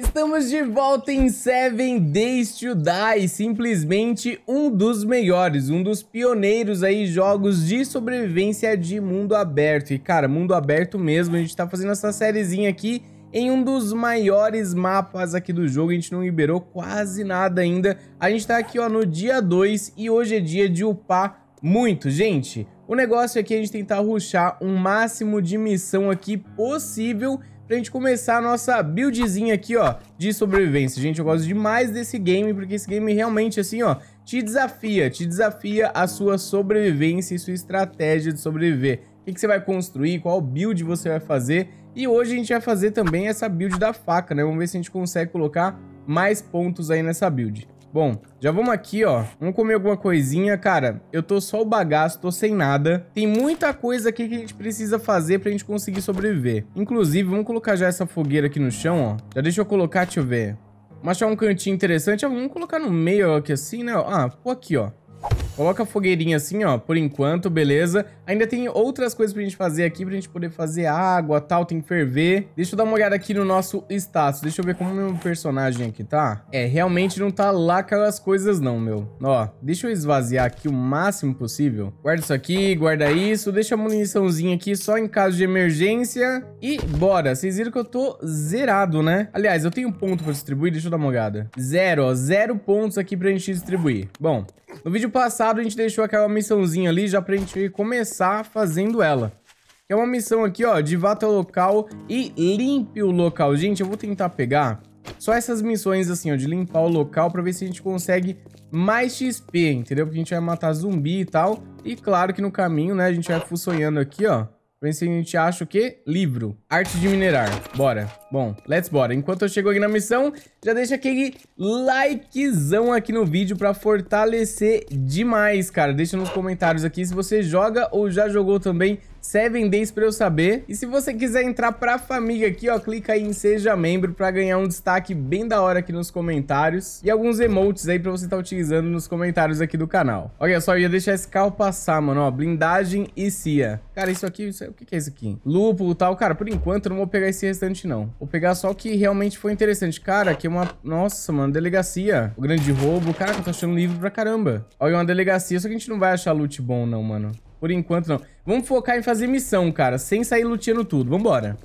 Estamos de volta em Seven Days to Die, simplesmente um dos melhores, um dos pioneiros aí jogos de sobrevivência de mundo aberto. E cara, mundo aberto mesmo, a gente tá fazendo essa sériezinha aqui em um dos maiores mapas aqui do jogo, a gente não liberou quase nada ainda. A gente tá aqui ó no dia 2 e hoje é dia de upar muito, gente. O negócio aqui é a gente tentar ruxar um máximo de missão aqui possível pra gente começar a nossa buildzinha aqui, ó, de sobrevivência. Gente, eu gosto demais desse game, porque esse game realmente, assim, ó, te desafia, te desafia a sua sobrevivência e sua estratégia de sobreviver. O que, que você vai construir, qual build você vai fazer. E hoje a gente vai fazer também essa build da faca, né? Vamos ver se a gente consegue colocar mais pontos aí nessa build. Bom, já vamos aqui, ó. Vamos comer alguma coisinha. Cara, eu tô só o bagaço, tô sem nada. Tem muita coisa aqui que a gente precisa fazer pra gente conseguir sobreviver. Inclusive, vamos colocar já essa fogueira aqui no chão, ó. Já deixa eu colocar, deixa eu ver. Vamos achar um cantinho interessante. Ah, vamos colocar no meio aqui assim, né? Ah, pô aqui, ó. Coloca a fogueirinha assim, ó, por enquanto, beleza. Ainda tem outras coisas pra gente fazer aqui, pra gente poder fazer água tal, tem que ferver. Deixa eu dar uma olhada aqui no nosso status. Deixa eu ver como o é meu personagem aqui tá. É, realmente não tá lá aquelas coisas não, meu. Ó, deixa eu esvaziar aqui o máximo possível. Guarda isso aqui, guarda isso. Deixa a muniçãozinha aqui só em caso de emergência. E bora. Vocês viram que eu tô zerado, né? Aliás, eu tenho ponto pra distribuir, deixa eu dar uma olhada. Zero, ó, zero pontos aqui pra gente distribuir. Bom... No vídeo passado, a gente deixou aquela missãozinha ali já pra gente começar fazendo ela. É uma missão aqui, ó, de vá o local e limpe o local. Gente, eu vou tentar pegar só essas missões assim, ó, de limpar o local pra ver se a gente consegue mais XP, entendeu? Porque a gente vai matar zumbi e tal. E claro que no caminho, né, a gente vai fuçonhando aqui, ó. Vê se a gente acha o quê? Livro. Arte de minerar. Bora. Bom, let's bora. Enquanto eu chego aqui na missão, já deixa aquele likezão aqui no vídeo pra fortalecer demais, cara. Deixa nos comentários aqui se você joga ou já jogou também 7 days pra eu saber. E se você quiser entrar pra família aqui, ó, clica aí em Seja Membro pra ganhar um destaque bem da hora aqui nos comentários. E alguns emotes aí pra você estar tá utilizando nos comentários aqui do canal. Olha só, eu ia deixar esse carro passar, mano, ó. Blindagem e CIA. Cara, isso aqui, isso, o que, que é isso aqui? Lupo, e tal. Cara, por enquanto eu não vou pegar esse restante, não. Vou pegar só o que realmente foi interessante. Cara, aqui é uma... Nossa, mano, delegacia. O grande roubo. Cara, eu tô achando livro pra caramba. Olha, uma delegacia, só que a gente não vai achar loot bom, não, mano. Por enquanto, não. Vamos focar em fazer missão, cara, sem sair luteando tudo. Vambora.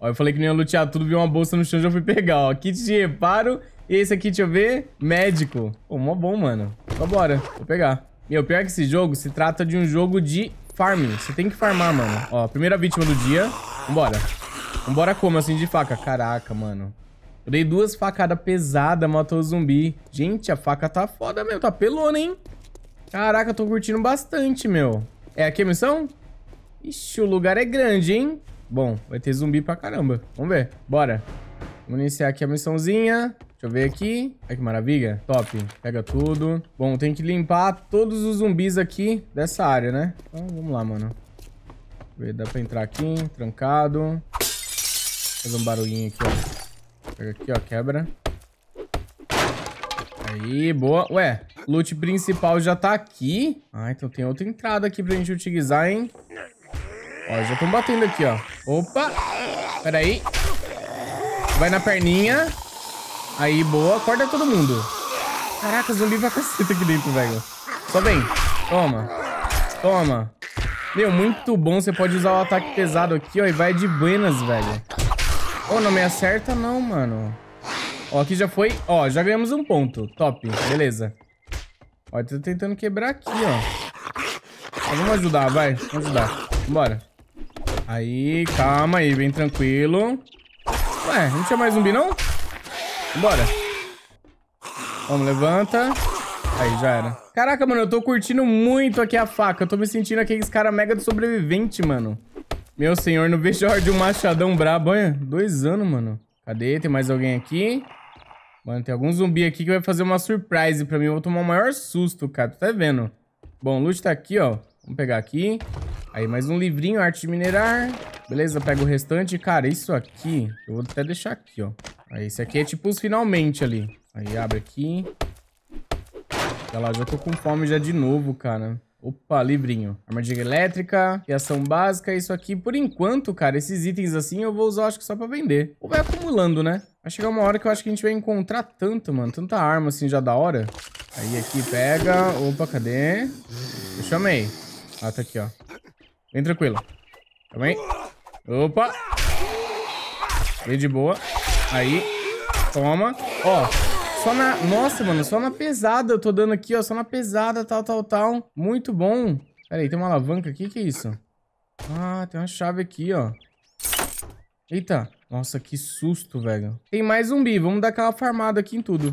Ó, eu falei que não ia lutear tudo, vi uma bolsa no chão, já fui pegar, ó. Kit de reparo. E esse aqui, deixa eu ver, médico. Pô, mó bom, mano. Vambora, vou pegar. Meu, pior que esse jogo se trata de um jogo de farming. Você tem que farmar, mano. Ó, primeira vítima do dia. Vambora. Vambora como, assim, de faca? Caraca, mano. Eu dei duas facadas pesadas, matou o zumbi. Gente, a faca tá foda mesmo, tá pelona, hein? Caraca, eu tô curtindo bastante, meu. É aqui a missão? Ixi, o lugar é grande, hein? Bom, vai ter zumbi pra caramba. Vamos ver. Bora. Vamos iniciar aqui a missãozinha. Deixa eu ver aqui. Olha que maravilha. Top. Pega tudo. Bom, tem que limpar todos os zumbis aqui dessa área, né? Então, vamos lá, mano. Ver, dá pra entrar aqui. Trancado. Faz um barulhinho aqui, ó. Pega aqui, ó. Quebra. Aí, boa. Ué, Loot principal já tá aqui. Ah, então tem outra entrada aqui pra gente utilizar, hein? Ó, já estão batendo aqui, ó. Opa! Pera aí. Vai na perninha. Aí, boa. Acorda todo mundo. Caraca, zumbi pra caceta aqui dentro, velho. Só vem. Toma. Toma. Meu, muito bom. Você pode usar o ataque pesado aqui, ó. E vai de buenas, velho. Ô, oh, não me acerta não, mano. Ó, aqui já foi. Ó, já ganhamos um ponto. Top. Beleza. Ó, ele tá tentando quebrar aqui, ó. vamos ajudar, vai. Vamos ajudar. Bora. Aí, calma aí, bem tranquilo. Ué, não tinha mais zumbi, não? Bora. Vamos, levanta. Aí, já era. Caraca, mano, eu tô curtindo muito aqui a faca. Eu tô me sentindo aqueles cara mega de sobrevivente, mano. Meu senhor, não vejo a hora de um machadão brabo. Olha, dois anos, mano. Cadê? Tem mais alguém aqui? Mano, tem algum zumbi aqui que vai fazer uma surprise pra mim. Eu vou tomar o maior susto, cara. Tu tá vendo? Bom, o loot tá aqui, ó. Vamos pegar aqui. Aí, mais um livrinho, arte de minerar. Beleza, pega o restante. Cara, isso aqui... Eu vou até deixar aqui, ó. Aí, esse aqui é tipo os finalmente ali. Aí, abre aqui. Olha lá, já tô com fome já de novo, cara. Opa, livrinho. Armadilha elétrica, criação básica, isso aqui. Por enquanto, cara, esses itens assim eu vou usar, acho que só pra vender. Ou vai acumulando, né? Vai chegar uma hora que eu acho que a gente vai encontrar tanto, mano. Tanta arma assim já da hora. Aí aqui pega. Opa, cadê? Eu chamei. Ah, tá aqui, ó. Vem tranquilo. Calma aí. Opa. Vem de boa. Aí. Toma. Ó, só na... Nossa, mano, só na pesada eu tô dando aqui, ó. Só na pesada, tal, tal, tal. Muito bom. Pera aí, tem uma alavanca aqui? Que é isso? Ah, tem uma chave aqui, ó. Eita. Nossa, que susto, velho. Tem mais zumbi. Vamos dar aquela farmada aqui em tudo.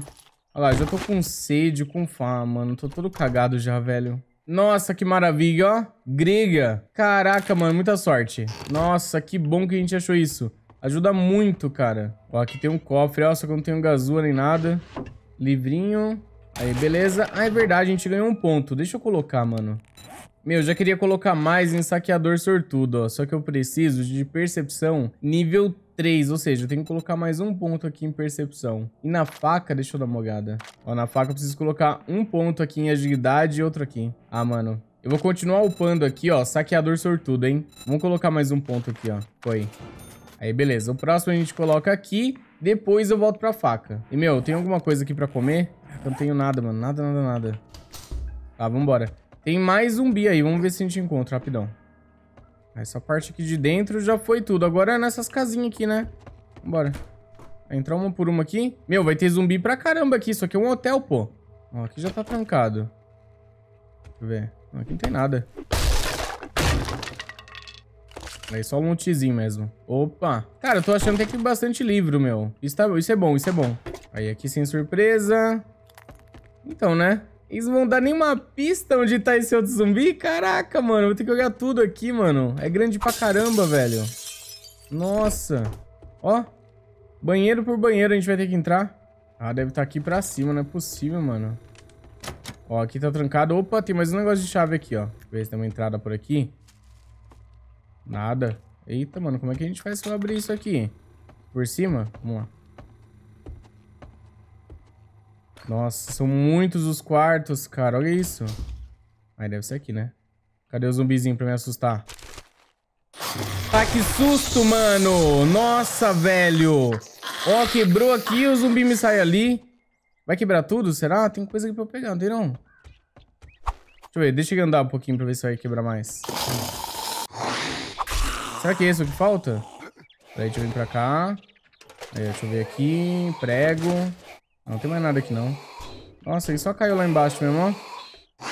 Olha lá, já tô com sede, com fama, mano. Tô todo cagado já, velho. Nossa, que maravilha, ó. Grega. Caraca, mano, muita sorte. Nossa, que bom que a gente achou isso. Ajuda muito, cara. Ó, aqui tem um cofre, ó, só que eu não tenho gasura nem nada. Livrinho. Aí, beleza. Ah, é verdade, a gente ganhou um ponto. Deixa eu colocar, mano. Meu, já queria colocar mais em saqueador sortudo, ó. Só que eu preciso de percepção nível 3, ou seja, eu tenho que colocar mais um ponto aqui em percepção. E na faca, deixa eu dar uma olhada. Ó, na faca eu preciso colocar um ponto aqui em agilidade e outro aqui. Ah, mano. Eu vou continuar upando aqui, ó, saqueador sortudo, hein? Vamos colocar mais um ponto aqui, ó. Foi. Aí, beleza. O próximo a gente coloca aqui. Depois eu volto pra faca. E, meu, tem alguma coisa aqui pra comer? Eu não tenho nada, mano. Nada, nada, nada. Tá, vambora. Tem mais zumbi aí. Vamos ver se a gente encontra, rapidão. Essa parte aqui de dentro já foi tudo. Agora é nessas casinhas aqui, né? Vambora. entrar uma por uma aqui. Meu, vai ter zumbi pra caramba aqui. Isso aqui é um hotel, pô. Ó, aqui já tá trancado. Deixa eu ver. Aqui não tem nada. Aí só um montezinho mesmo. Opa. Cara, eu tô achando que tem bastante livro, meu. Isso, tá, isso é bom, isso é bom. Aí aqui sem surpresa. Então, né? Eles não vão dar nenhuma pista onde tá esse outro zumbi? Caraca, mano. Vou ter que olhar tudo aqui, mano. É grande pra caramba, velho. Nossa. Ó. Banheiro por banheiro a gente vai ter que entrar. Ah, deve estar tá aqui pra cima. Não é possível, mano. Ó, aqui tá trancado. Opa, tem mais um negócio de chave aqui, ó. Deixa eu ver se tem uma entrada por aqui. Nada. Eita, mano, como é que a gente faz eu abrir isso aqui? Por cima? Vamos lá. Nossa, são muitos os quartos, cara. Olha isso. Aí deve ser aqui, né? Cadê o zumbizinho pra me assustar? tá que susto, mano! Nossa, velho! Ó, quebrou aqui, o zumbi me sai ali. Vai quebrar tudo, será? Tem coisa aqui pra eu pegar, não tem não? Deixa eu ver, deixa eu andar um pouquinho pra ver se vai quebrar mais. Será que é isso que falta? Peraí, deixa eu vir pra cá. Aí, deixa eu ver aqui. Prego. Não, tem mais nada aqui, não. Nossa, ele só caiu lá embaixo mesmo, ó.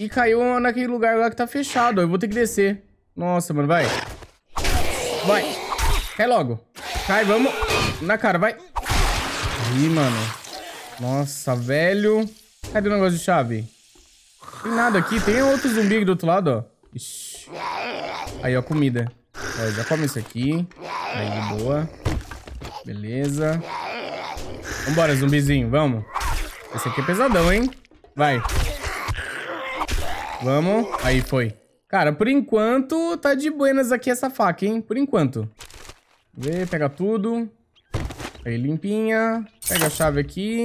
E caiu naquele lugar lá que tá fechado, ó. Eu vou ter que descer. Nossa, mano, vai. Vai. Cai logo. Cai, vamos. Na cara, vai. Ih, mano. Nossa, velho. Cadê o negócio de chave? Tem nada aqui. Tem outro zumbi aqui do outro lado, ó. Ixi. Aí, ó, comida. Ó, já come isso aqui. Aí, tá de boa. Beleza. Vambora, zumbizinho, vamos. Esse aqui é pesadão, hein? Vai. Vamos. Aí, foi. Cara, por enquanto, tá de buenas aqui essa faca, hein? Por enquanto. Vê, pega tudo. Aí, limpinha. Pega a chave aqui.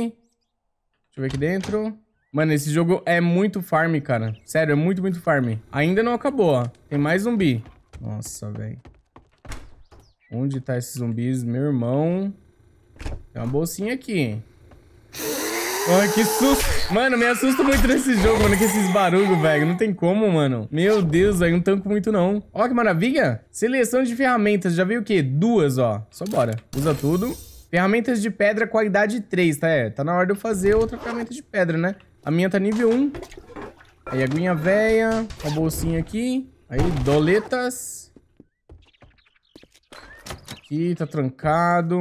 Deixa eu ver aqui dentro. Mano, esse jogo é muito farm, cara. Sério, é muito, muito farm. Ainda não acabou, ó. Tem mais zumbi. Nossa, velho. Onde tá esses zumbis? Meu irmão. Tem uma bolsinha aqui. Ai, que susto. Mano, me assusta muito nesse jogo, mano, com esses barulhos, velho. Não tem como, mano. Meu Deus, velho, não tanco muito, não. Ó, que maravilha. Seleção de ferramentas. Já veio o quê? Duas, ó. Só bora. Usa tudo. Ferramentas de pedra, qualidade 3, tá? É, tá na hora de eu fazer outra ferramenta de pedra, né? A minha tá nível 1. Aí, aguinha velha. Uma bolsinha aqui. Aí, doletas. Aqui, tá trancado.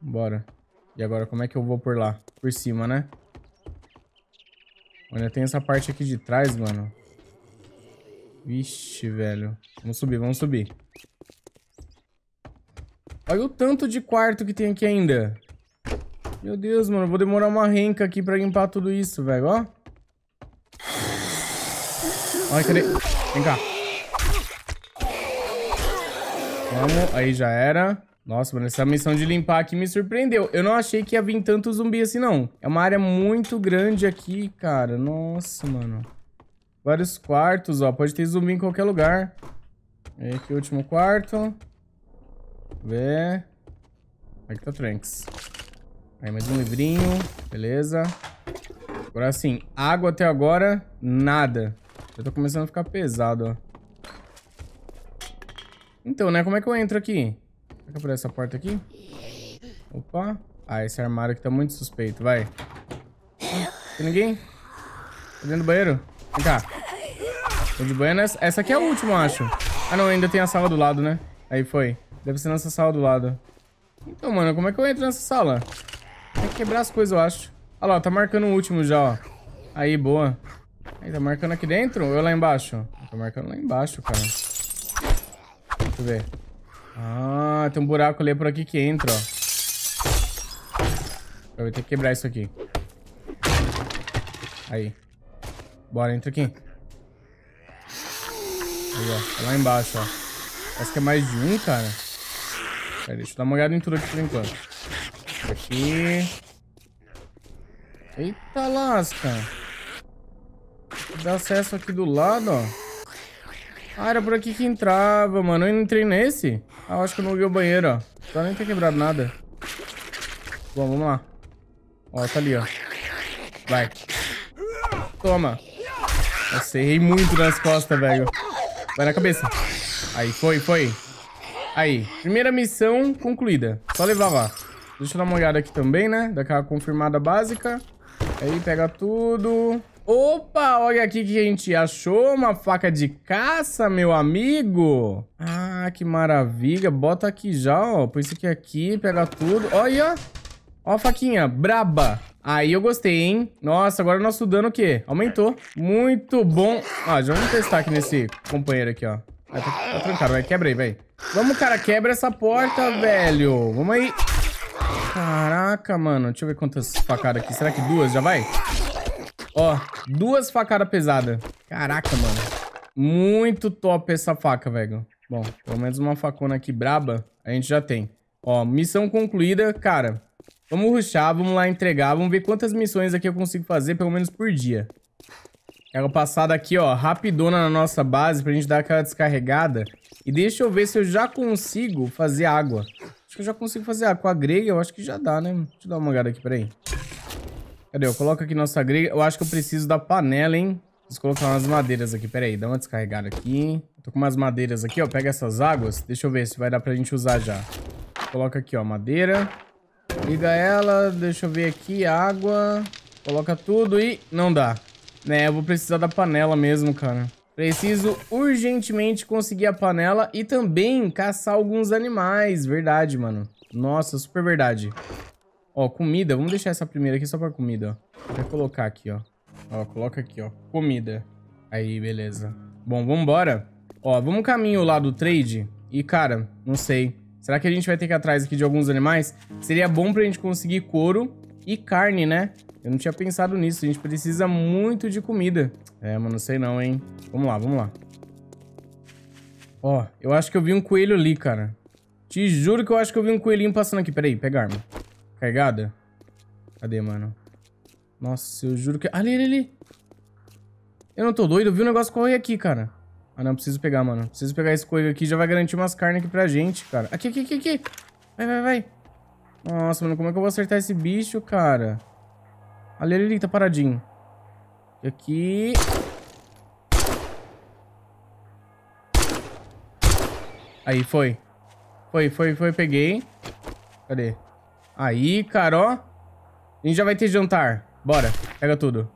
Bora. E agora, como é que eu vou por lá? Por cima, né? Olha, tem essa parte aqui de trás, mano. Vixe, velho. Vamos subir, vamos subir. Olha o tanto de quarto que tem aqui ainda. Meu Deus, mano. Vou demorar uma renca aqui pra limpar tudo isso, velho. Ó. Olha cadê? Vem cá. Vamos. Aí já era. Nossa, mano, essa missão de limpar aqui me surpreendeu. Eu não achei que ia vir tanto zumbi assim, não. É uma área muito grande aqui, cara. Nossa, mano. Vários quartos, ó. Pode ter zumbi em qualquer lugar. E aqui o último quarto. Vê. Aqui tá Tranks. Aí mais um livrinho. Beleza. Agora sim, água até agora, nada. Já tô começando a ficar pesado, ó. Então, né? Como é que eu entro aqui? Será que por essa porta aqui? Opa. Ah, esse armário aqui tá muito suspeito. Vai. Tem ninguém? Tá dentro do banheiro? Vem cá. Tô de banheiro. Essa, essa aqui é a última, acho. Ah, não. Ainda tem a sala do lado, né? Aí foi. Deve ser nessa sala do lado. Então, mano, como é que eu entro nessa sala? Tem que quebrar as coisas, eu acho. Olha lá, tá marcando o último já, ó. Aí, boa. Ele tá marcando aqui dentro ou eu é lá embaixo? Eu tô marcando lá embaixo, cara. Deixa eu ver. Ah, tem um buraco ali por aqui que entra, ó. Eu vou ter que quebrar isso aqui. Aí. Bora, entra aqui. Aí, ó. Tá lá embaixo, ó. Parece que é mais de um, cara. Pera, deixa eu dar uma olhada em tudo aqui por enquanto. Aqui. Eita lasca. Dá acesso aqui do lado, ó. Ah, era por aqui que entrava, mano. Eu entrei nesse? Ah, acho que eu não vi o banheiro, ó. Tá nem ter quebrado nada. Bom, vamos lá. Ó, tá ali, ó. Vai. Toma. Nossa, errei muito nas costas, velho. Vai na cabeça. Aí, foi, foi. Aí, primeira missão concluída. Só levar lá. Deixa eu dar uma olhada aqui também, né? Daquela confirmada básica. Aí, pega tudo. Opa, olha aqui que a gente achou uma faca de caça, meu amigo. Ah, que maravilha. Bota aqui já, ó. Põe isso aqui aqui, pega tudo. Olha, ó a faquinha, braba. Aí eu gostei, hein? Nossa, agora o nosso dano o quê? Aumentou. Muito bom. Ah, já vamos testar aqui nesse companheiro aqui, ó. Vai, tá, tá trancado, vai. Quebra aí, vai. Vamos, cara, quebra essa porta, velho. Vamos aí. Caraca, mano. Deixa eu ver quantas facadas aqui. Será que duas já vai? Ó, duas facadas pesadas. Caraca, mano. Muito top essa faca, velho. Bom, pelo menos uma facona aqui braba a gente já tem. Ó, missão concluída, cara. Vamos ruxar, vamos lá entregar. Vamos ver quantas missões aqui eu consigo fazer, pelo menos por dia. Quero passar daqui, ó, rapidona na nossa base pra gente dar aquela descarregada. E deixa eu ver se eu já consigo fazer água. Acho que eu já consigo fazer água. Com a grega eu acho que já dá, né? Deixa eu dar uma olhada aqui, peraí. Cadê? Eu coloco aqui nossa grelha. Eu acho que eu preciso da panela, hein? Preciso colocar umas madeiras aqui. Pera aí, dá uma descarregada aqui. Tô com umas madeiras aqui, ó. Pega essas águas. Deixa eu ver se vai dar pra gente usar já. Coloca aqui, ó, madeira. Liga ela. Deixa eu ver aqui, água. Coloca tudo e... Não dá. Né, eu vou precisar da panela mesmo, cara. Preciso urgentemente conseguir a panela e também caçar alguns animais. Verdade, mano. Nossa, super verdade. Ó, comida. Vamos deixar essa primeira aqui só pra comida, ó. Vai colocar aqui, ó. Ó, coloca aqui, ó. Comida. Aí, beleza. Bom, vambora. Ó, vamos caminho lá do trade. E, cara, não sei. Será que a gente vai ter que ir atrás aqui de alguns animais? Seria bom pra gente conseguir couro e carne, né? Eu não tinha pensado nisso. A gente precisa muito de comida. É, mas não sei não, hein? Vamos lá, vamos lá. Ó, eu acho que eu vi um coelho ali, cara. Te juro que eu acho que eu vi um coelhinho passando aqui. Peraí, pega a arma. Carregada? Cadê, mano? Nossa, eu juro que... Ali, ali, ali. Eu não tô doido, eu vi o um negócio correr aqui, cara. Ah, não, preciso pegar, mano. Preciso pegar esse coelho aqui, já vai garantir umas carnes aqui pra gente, cara. Aqui, aqui, aqui, aqui. Vai, vai, vai. Nossa, mano, como é que eu vou acertar esse bicho, cara? Ali, ali, ali, tá paradinho. E aqui... Aí, foi. Foi, foi, foi, peguei. Cadê? Aí, cara, ó. A gente já vai ter jantar. Bora, pega tudo.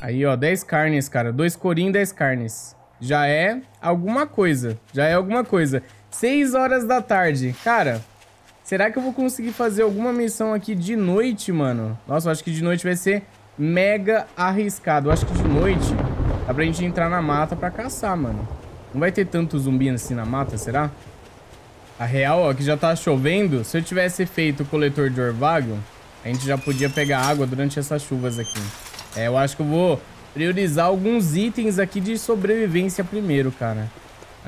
Aí, ó, 10 carnes, cara. Dois corinhos, 10 carnes. Já é alguma coisa. Já é alguma coisa. 6 horas da tarde. Cara, será que eu vou conseguir fazer alguma missão aqui de noite, mano? Nossa, eu acho que de noite vai ser mega arriscado. Eu acho que de noite dá pra gente entrar na mata pra caçar, mano. Não vai ter tanto zumbi assim na mata, será? Será? A real, ó, que já tá chovendo. Se eu tivesse feito o coletor de orvalho, a gente já podia pegar água durante essas chuvas aqui. É, eu acho que eu vou priorizar alguns itens aqui de sobrevivência primeiro, cara.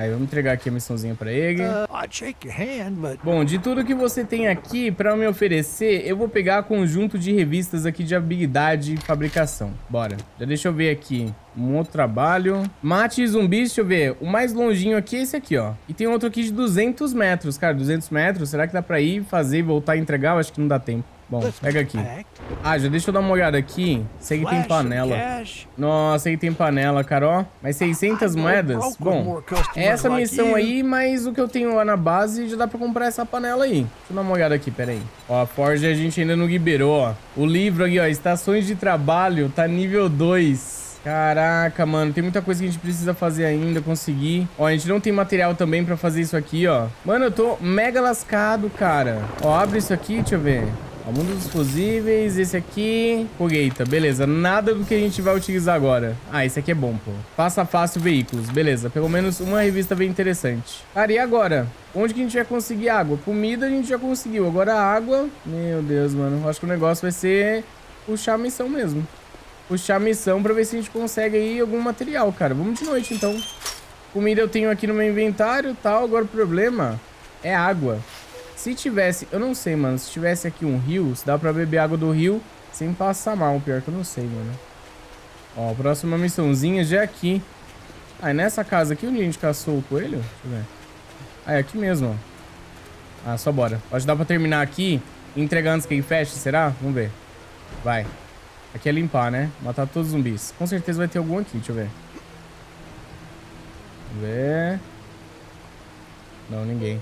Aí vamos entregar aqui a missãozinha pra ele. Uh, Bom, de tudo que você tem aqui pra me oferecer, eu vou pegar conjunto de revistas aqui de habilidade e fabricação. Bora. Já deixa eu ver aqui. Um outro trabalho. Mate zumbis, deixa eu ver. O mais longinho aqui é esse aqui, ó. E tem outro aqui de 200 metros, cara. 200 metros, será que dá pra ir, fazer, e voltar a entregar? Eu acho que não dá tempo. Bom, pega aqui. Ah, já deixa eu dar uma olhada aqui. Sei que tem panela. Nossa, aí tem panela, Carol. Mais 600 moedas? Bom, é essa missão aí, mas o que eu tenho lá na base já dá pra comprar essa panela aí. Deixa eu dar uma olhada aqui, pera aí. Ó, a Forge a gente ainda não liberou, ó. O livro aqui, ó, Estações de Trabalho, tá nível 2. Caraca, mano, tem muita coisa que a gente precisa fazer ainda, conseguir. Ó, a gente não tem material também pra fazer isso aqui, ó. Mano, eu tô mega lascado, cara. Ó, abre isso aqui, deixa eu ver. Alguns mundo dos fusíveis, esse aqui... Fogueita, beleza. Nada do que a gente vai utilizar agora. Ah, esse aqui é bom, pô. Faça fácil veículos, beleza. Pelo menos uma revista bem interessante. Cara, e agora? Onde que a gente vai conseguir água? Comida a gente já conseguiu. Agora água... Meu Deus, mano. Acho que o negócio vai ser puxar a missão mesmo. Puxar a missão pra ver se a gente consegue aí algum material, cara. Vamos de noite, então. Comida eu tenho aqui no meu inventário e tal. Agora o problema é água. Se tivesse... Eu não sei, mano. Se tivesse aqui um rio, se dá pra beber água do rio sem passar mal. Pior que eu não sei, mano. Ó, próxima missãozinha já é aqui. Aí ah, é nessa casa aqui onde a gente caçou o coelho? Deixa eu ver. Ah, é aqui mesmo, ó. Ah, só bora. Pode dar pra terminar aqui e entregar antes que ele feche, será? Vamos ver. Vai. Aqui é limpar, né? Matar todos os zumbis. Com certeza vai ter algum aqui, deixa eu ver. Vamos ver. Não, ninguém.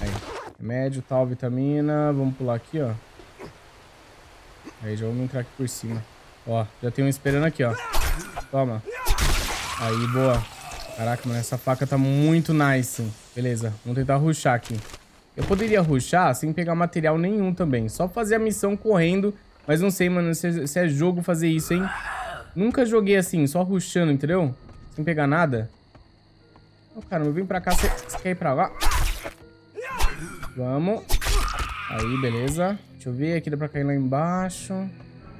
Aí. Remédio, tal, vitamina. Vamos pular aqui, ó. Aí já vamos entrar aqui por cima. Ó, já tem um esperando aqui, ó. Toma. Aí, boa. Caraca, mano, essa faca tá muito nice. Beleza, vamos tentar ruxar aqui. Eu poderia ruxar sem pegar material nenhum também. Só fazer a missão correndo. Mas não sei, mano, se, é, se é jogo fazer isso, hein? Nunca joguei assim, só ruxando, entendeu? Sem pegar nada. Ô, oh, caramba, eu vim pra cá, você quer ir pra lá? Vamos. Aí, beleza. Deixa eu ver, aqui dá pra cair lá embaixo.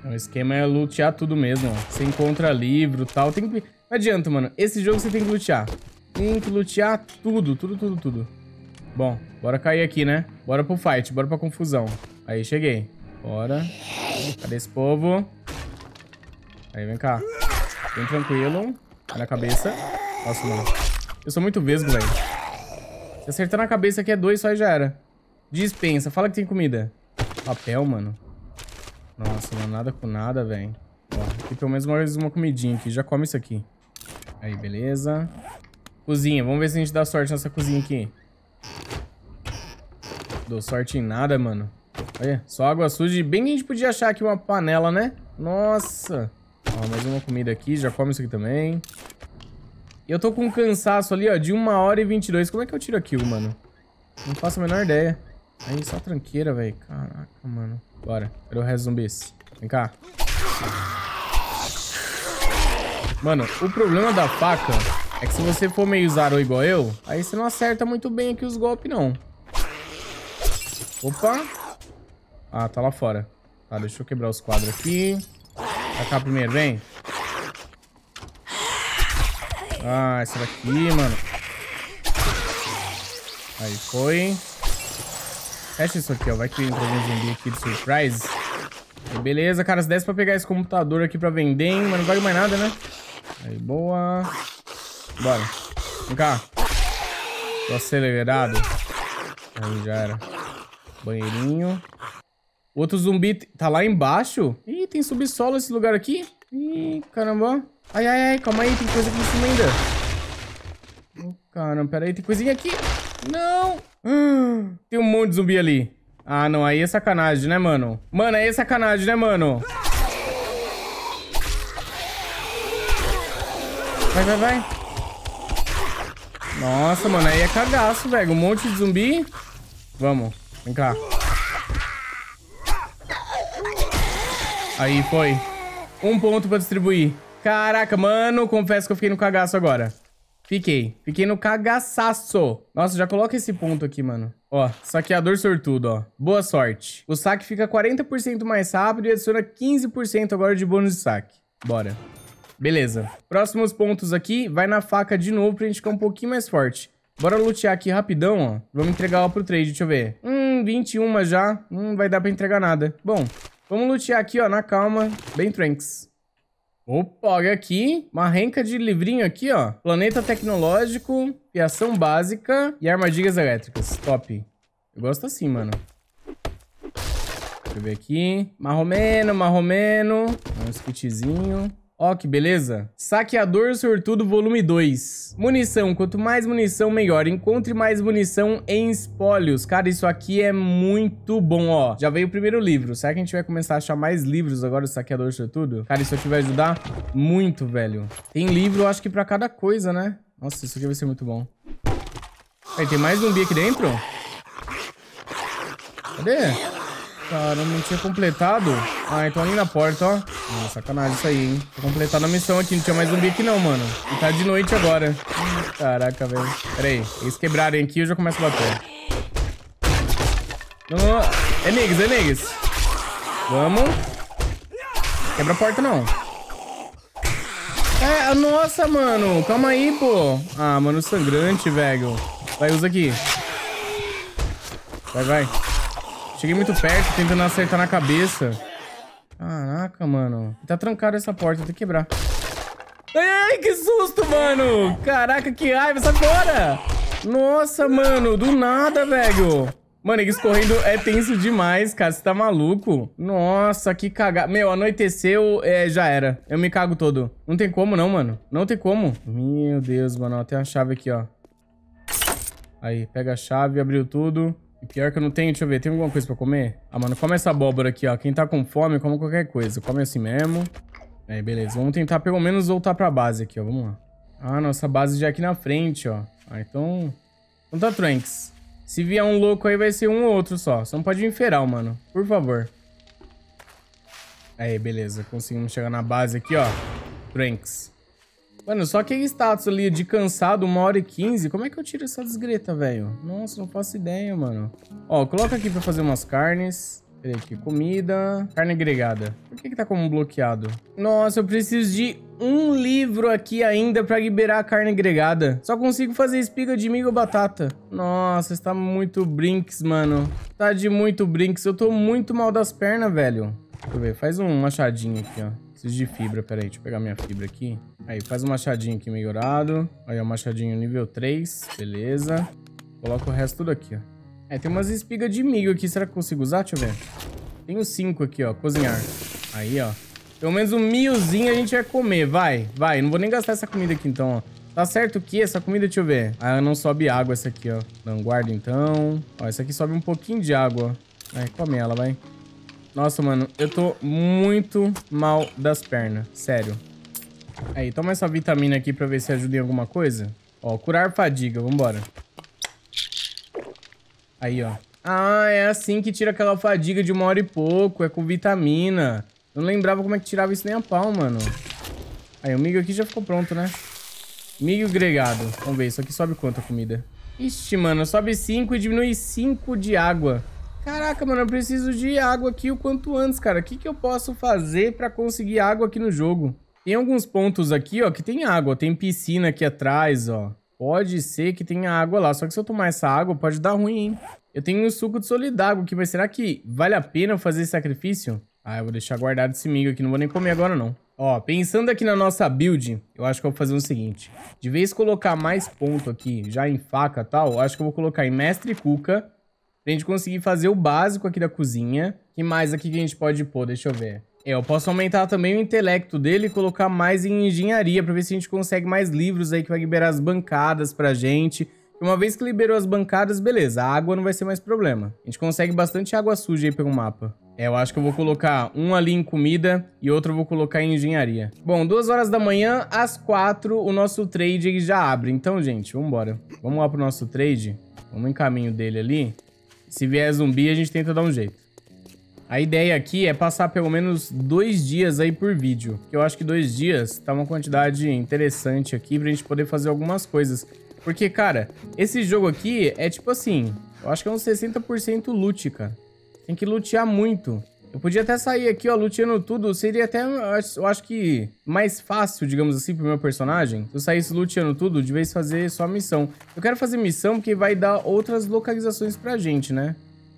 O esquema é lutear tudo mesmo, ó. Você encontra livro e tal. Tem que... Não adianta, mano. Esse jogo você tem que lutear. Tem que lutear tudo, tudo, tudo, tudo. Bom, bora cair aqui, né? Bora pro fight, bora pra confusão. Aí, cheguei. Bora. Cadê esse povo? Aí, vem cá. Bem tranquilo. Vai na cabeça. Nossa, mano. Eu sou muito vesgo, velho. Se acertar na cabeça aqui é dois só já era. Dispensa. Fala que tem comida. Papel, mano. Nossa, não é nada com nada, velho. Ó, aqui pelo menos mais uma comidinha aqui. Já come isso aqui. Aí, beleza. Cozinha. Vamos ver se a gente dá sorte nessa cozinha aqui. Dou sorte em nada, mano. Olha, só água suja. Bem que a gente podia achar aqui uma panela, né? Nossa. Ó, mais uma comida aqui. Já come isso aqui também. E eu tô com um cansaço ali, ó, de 1 hora e 22. Como é que eu tiro aquilo, mano? Não faço a menor ideia. Aí, só tranqueira, velho. Caraca, mano. Bora. Cadê o resto zumbis? Vem cá. Mano, o problema da faca é que se você for meio zarou igual eu, aí você não acerta muito bem aqui os golpes, não. Opa. Ah, tá lá fora. Tá, deixa eu quebrar os quadros aqui. Pra cá primeiro, vem. Ah, essa daqui, mano. Aí foi. Fecha isso aqui, ó. Vai que entra algum zumbi aqui de surprise. E beleza, cara. Se desse pra pegar esse computador aqui pra vender, hein? Mas não vale mais nada, né? Aí, boa. Bora. Vem cá. Tô acelerado. Aí, já era. Banheirinho. Outro zumbi tá lá embaixo? Ih, tem subsolo esse lugar aqui? Ih, caramba. Ai, ai, ai, calma aí, tem coisa aqui em cima ainda. Oh, caramba, pera aí, tem coisinha aqui. Não! Hum. tem um monte de zumbi ali. Ah, não. Aí é sacanagem, né, mano? Mano, aí é sacanagem, né, mano? Vai, vai, vai. Nossa, mano. Aí é cagaço, velho. Um monte de zumbi. Vamos. Vem cá. Aí, foi. Um ponto pra distribuir. Caraca, mano. Confesso que eu fiquei no cagaço agora. Fiquei. Fiquei no cagaçaço. Nossa, já coloca esse ponto aqui, mano. Ó, saqueador sortudo, ó. Boa sorte. O saque fica 40% mais rápido e adiciona 15% agora de bônus de saque. Bora. Beleza. Próximos pontos aqui, vai na faca de novo pra gente ficar um pouquinho mais forte. Bora lutear aqui rapidão, ó. Vamos entregar ela pro trade, deixa eu ver. Hum, 21 já. Não hum, vai dar pra entregar nada. Bom, vamos lutear aqui, ó, na calma. Bem tranks. Opa, olha aqui, uma renca de livrinho aqui, ó. Planeta tecnológico, fiação básica e armadilhas elétricas. Top. Eu gosto assim, mano. Deixa eu ver aqui. Marromeno, marromeno. Um kitzinho. Ó que beleza. Saqueador Sortudo Volume 2. Munição. Quanto mais munição, melhor. Encontre mais munição em espólios. Cara, isso aqui é muito bom, ó. Já veio o primeiro livro. Será que a gente vai começar a achar mais livros agora do Saqueador Sortudo? Cara, isso aqui vai ajudar muito, velho. Tem livro, acho que pra cada coisa, né? Nossa, isso aqui vai ser muito bom. Aí, tem mais zumbi aqui dentro? Cadê? Caramba, não tinha completado. Ah, então ali na porta, ó. Ah, sacanagem isso aí, hein. Tô completar a missão aqui. Não tinha mais zumbi aqui não, mano. E tá de noite agora. Caraca, velho. Pera aí. Eles quebrarem aqui, eu já começo a bater. Não, não, não. É niggas, é niggas. Vamos. Quebra a porta, não. É, nossa, mano. Calma aí, pô. Ah, mano, sangrante, velho. Vai, usa aqui. Vai, vai. Cheguei muito perto, tentando acertar na cabeça. Caraca, mano. Tá trancada essa porta, tem que quebrar. Ai, que susto, mano. Caraca, que raiva. Sai fora. Nossa, mano. Do nada, velho. Mano, eles correndo é tenso demais, cara. Você tá maluco? Nossa, que cagada. Meu, anoiteceu, é, já era. Eu me cago todo. Não tem como, não, mano. Não tem como. Meu Deus, mano. Ó, tem a chave aqui, ó. Aí, pega a chave, abriu tudo. Pior que eu não tenho, deixa eu ver, tem alguma coisa pra comer? Ah, mano, come essa abóbora aqui, ó. Quem tá com fome, come qualquer coisa. Come assim mesmo. Aí, beleza. Vamos tentar pelo menos voltar pra base aqui, ó. Vamos lá. Ah, nossa base já é aqui na frente, ó. Ah, então... Então tá, Tranks. Se vier um louco aí, vai ser um ou outro só. Só não pode inferar, feral, mano. Por favor. Aí, beleza. Conseguimos chegar na base aqui, ó. Tranks. Mano, só que status ali de cansado, uma hora e quinze. Como é que eu tiro essa desgreta, velho? Nossa, não faço ideia, mano. Ó, coloca aqui pra fazer umas carnes. Peraí aqui, comida, carne agregada. Por que que tá como bloqueado? Nossa, eu preciso de um livro aqui ainda pra liberar a carne agregada. Só consigo fazer espiga de milho ou batata. Nossa, está muito brinks, mano. Tá de muito brinks. Eu tô muito mal das pernas, velho. Deixa eu ver, faz um machadinho aqui, ó. Preciso de fibra, peraí, deixa eu pegar minha fibra aqui. Aí, faz um machadinho aqui melhorado. Aí, o machadinho nível 3, beleza. Coloca o resto tudo aqui, ó. É, tem umas espigas de milho aqui, será que eu consigo usar? Deixa eu ver. Tenho cinco aqui, ó, cozinhar. Aí, ó. Pelo menos um milzinho a gente vai comer, vai, vai. Não vou nem gastar essa comida aqui, então, ó. Tá certo que essa comida, deixa eu ver. Ah, não sobe água essa aqui, ó. Não, guarda então. Ó, essa aqui sobe um pouquinho de água. Aí, come ela, vai. Nossa, mano, eu tô muito mal das pernas, sério. Aí, toma essa vitamina aqui pra ver se ajuda em alguma coisa. Ó, curar fadiga, vambora. Aí, ó. Ah, é assim que tira aquela fadiga de uma hora e pouco, é com vitamina. Eu não lembrava como é que tirava isso nem a pau, mano. Aí, o migo aqui já ficou pronto, né? Migo gregado. Vamos ver, isso aqui sobe quanto a comida? Ixi, mano, sobe 5 e diminui 5 de água. Caraca, mano, eu preciso de água aqui o quanto antes, cara. O que, que eu posso fazer pra conseguir água aqui no jogo? Tem alguns pontos aqui, ó, que tem água. Tem piscina aqui atrás, ó. Pode ser que tenha água lá. Só que se eu tomar essa água, pode dar ruim, hein? Eu tenho um suco de solidago, aqui, mas será que vale a pena eu fazer esse sacrifício? Ah, eu vou deixar guardado esse migo aqui. Não vou nem comer agora, não. Ó, pensando aqui na nossa build, eu acho que eu vou fazer o seguinte. De vez colocar mais ponto aqui, já em faca e tal, acho que eu vou colocar em mestre cuca Pra gente conseguir fazer o básico aqui da cozinha. que mais aqui que a gente pode pôr? Deixa eu ver. É, eu posso aumentar também o intelecto dele e colocar mais em engenharia pra ver se a gente consegue mais livros aí que vai liberar as bancadas pra gente. Uma vez que liberou as bancadas, beleza, a água não vai ser mais problema. A gente consegue bastante água suja aí pelo mapa. É, eu acho que eu vou colocar um ali em comida e outro eu vou colocar em engenharia. Bom, duas horas da manhã, às quatro, o nosso trade já abre. Então, gente, vambora. Vamos lá pro nosso trade. Vamos em caminho dele ali. Se vier zumbi, a gente tenta dar um jeito. A ideia aqui é passar pelo menos dois dias aí por vídeo. Eu acho que dois dias tá uma quantidade interessante aqui pra gente poder fazer algumas coisas. Porque, cara, esse jogo aqui é tipo assim, eu acho que é uns 60% loot, cara. Tem que lutear muito. Eu podia até sair aqui, ó, luteando tudo. Seria até, eu acho que, mais fácil, digamos assim, pro meu personagem. Se eu saísse luteando tudo, de vez fazer só missão. Eu quero fazer missão porque vai dar outras localizações pra gente, né?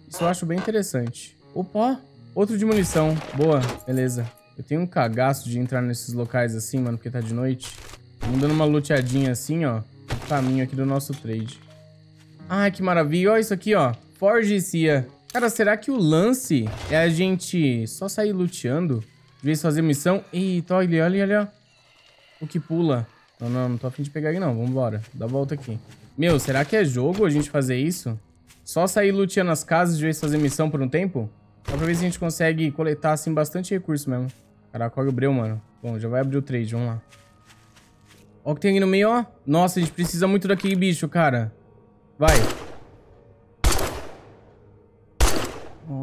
Isso eu acho bem interessante. Opa! Outro de munição. Boa, beleza. Eu tenho um cagaço de entrar nesses locais assim, mano, porque tá de noite. Vamos dando uma luteadinha assim, ó. No caminho aqui do nosso trade. Ai, que maravilha. Olha isso aqui, ó. Forge Cia. Cara, será que o lance é a gente só sair luteando? De vez fazer missão? Eita, olha, olha, olha. O que pula. Não, não, não tô afim de pegar aqui não. Vambora. Dá a volta aqui. Meu, será que é jogo a gente fazer isso? Só sair luteando as casas de vez fazer missão por um tempo? Só pra ver se a gente consegue coletar, assim, bastante recurso mesmo. Caraca, olha o breu, mano. Bom, já vai abrir o trade, vamos lá. Ó o que tem aqui no meio, ó. Nossa, a gente precisa muito daquele bicho, cara. Vai.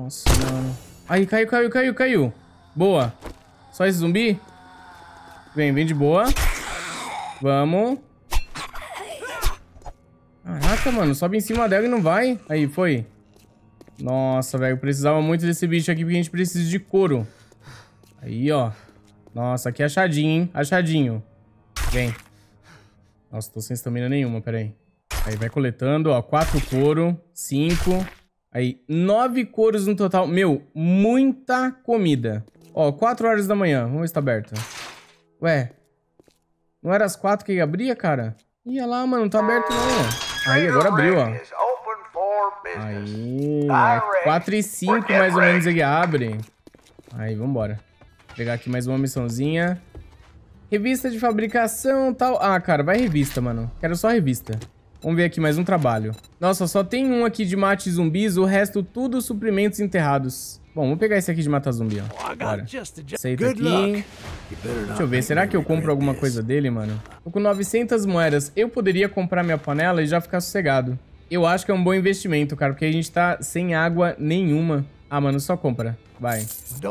Nossa, mano. Aí, caiu, caiu, caiu, caiu. Boa. Só esse zumbi? Vem, vem de boa. Vamos. Caraca, mano. Sobe em cima dela e não vai. Aí, foi. Nossa, velho. Precisava muito desse bicho aqui porque a gente precisa de couro. Aí, ó. Nossa, aqui é achadinho, hein? Achadinho. Vem. Nossa, tô sem estamina nenhuma, peraí. Aí vai coletando, ó. Quatro couro. Cinco. Aí, nove cores no total. Meu, muita comida. Ó, quatro horas da manhã. Vamos ver se tá aberto. Ué, não era as quatro que abria, cara? Ia lá, mano, não tá aberto não, ó. Aí, agora abriu, ó. Aí, quatro e cinco, mais ou menos ele abre. Aí, vambora. Vou pegar aqui mais uma missãozinha. Revista de fabricação tal. Ah, cara, vai revista, mano. Quero só revista. Vamos ver aqui mais um trabalho. Nossa, só tem um aqui de mate zumbis, o resto tudo suprimentos enterrados. Bom, vou pegar esse aqui de matar zumbi, ó. Oh, Bora. Aceita aqui. Deixa eu ver, será que eu compro alguma coisa dele, mano? Tô com 900 moedas. Eu poderia comprar minha panela e já ficar sossegado. Eu acho que é um bom investimento, cara, porque a gente tá sem água nenhuma. Ah, mano, só compra. Vai.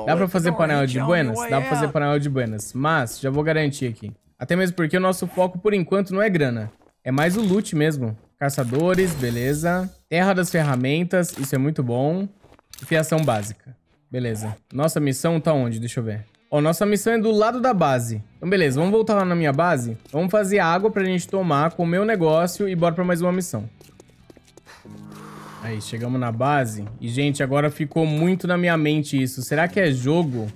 Dá pra fazer panela de buenas? Dá pra fazer panela de buenas. Mas, já vou garantir aqui. Até mesmo porque o nosso foco, por enquanto, não é grana. É mais o loot mesmo. Caçadores, beleza. Terra das ferramentas, isso é muito bom. Fiação básica. Beleza. Nossa missão tá onde? Deixa eu ver. Ó, nossa missão é do lado da base. Então, beleza. Vamos voltar lá na minha base. Vamos fazer água pra gente tomar, comer o negócio e bora pra mais uma missão. Aí, chegamos na base. E, gente, agora ficou muito na minha mente isso. Será que é jogo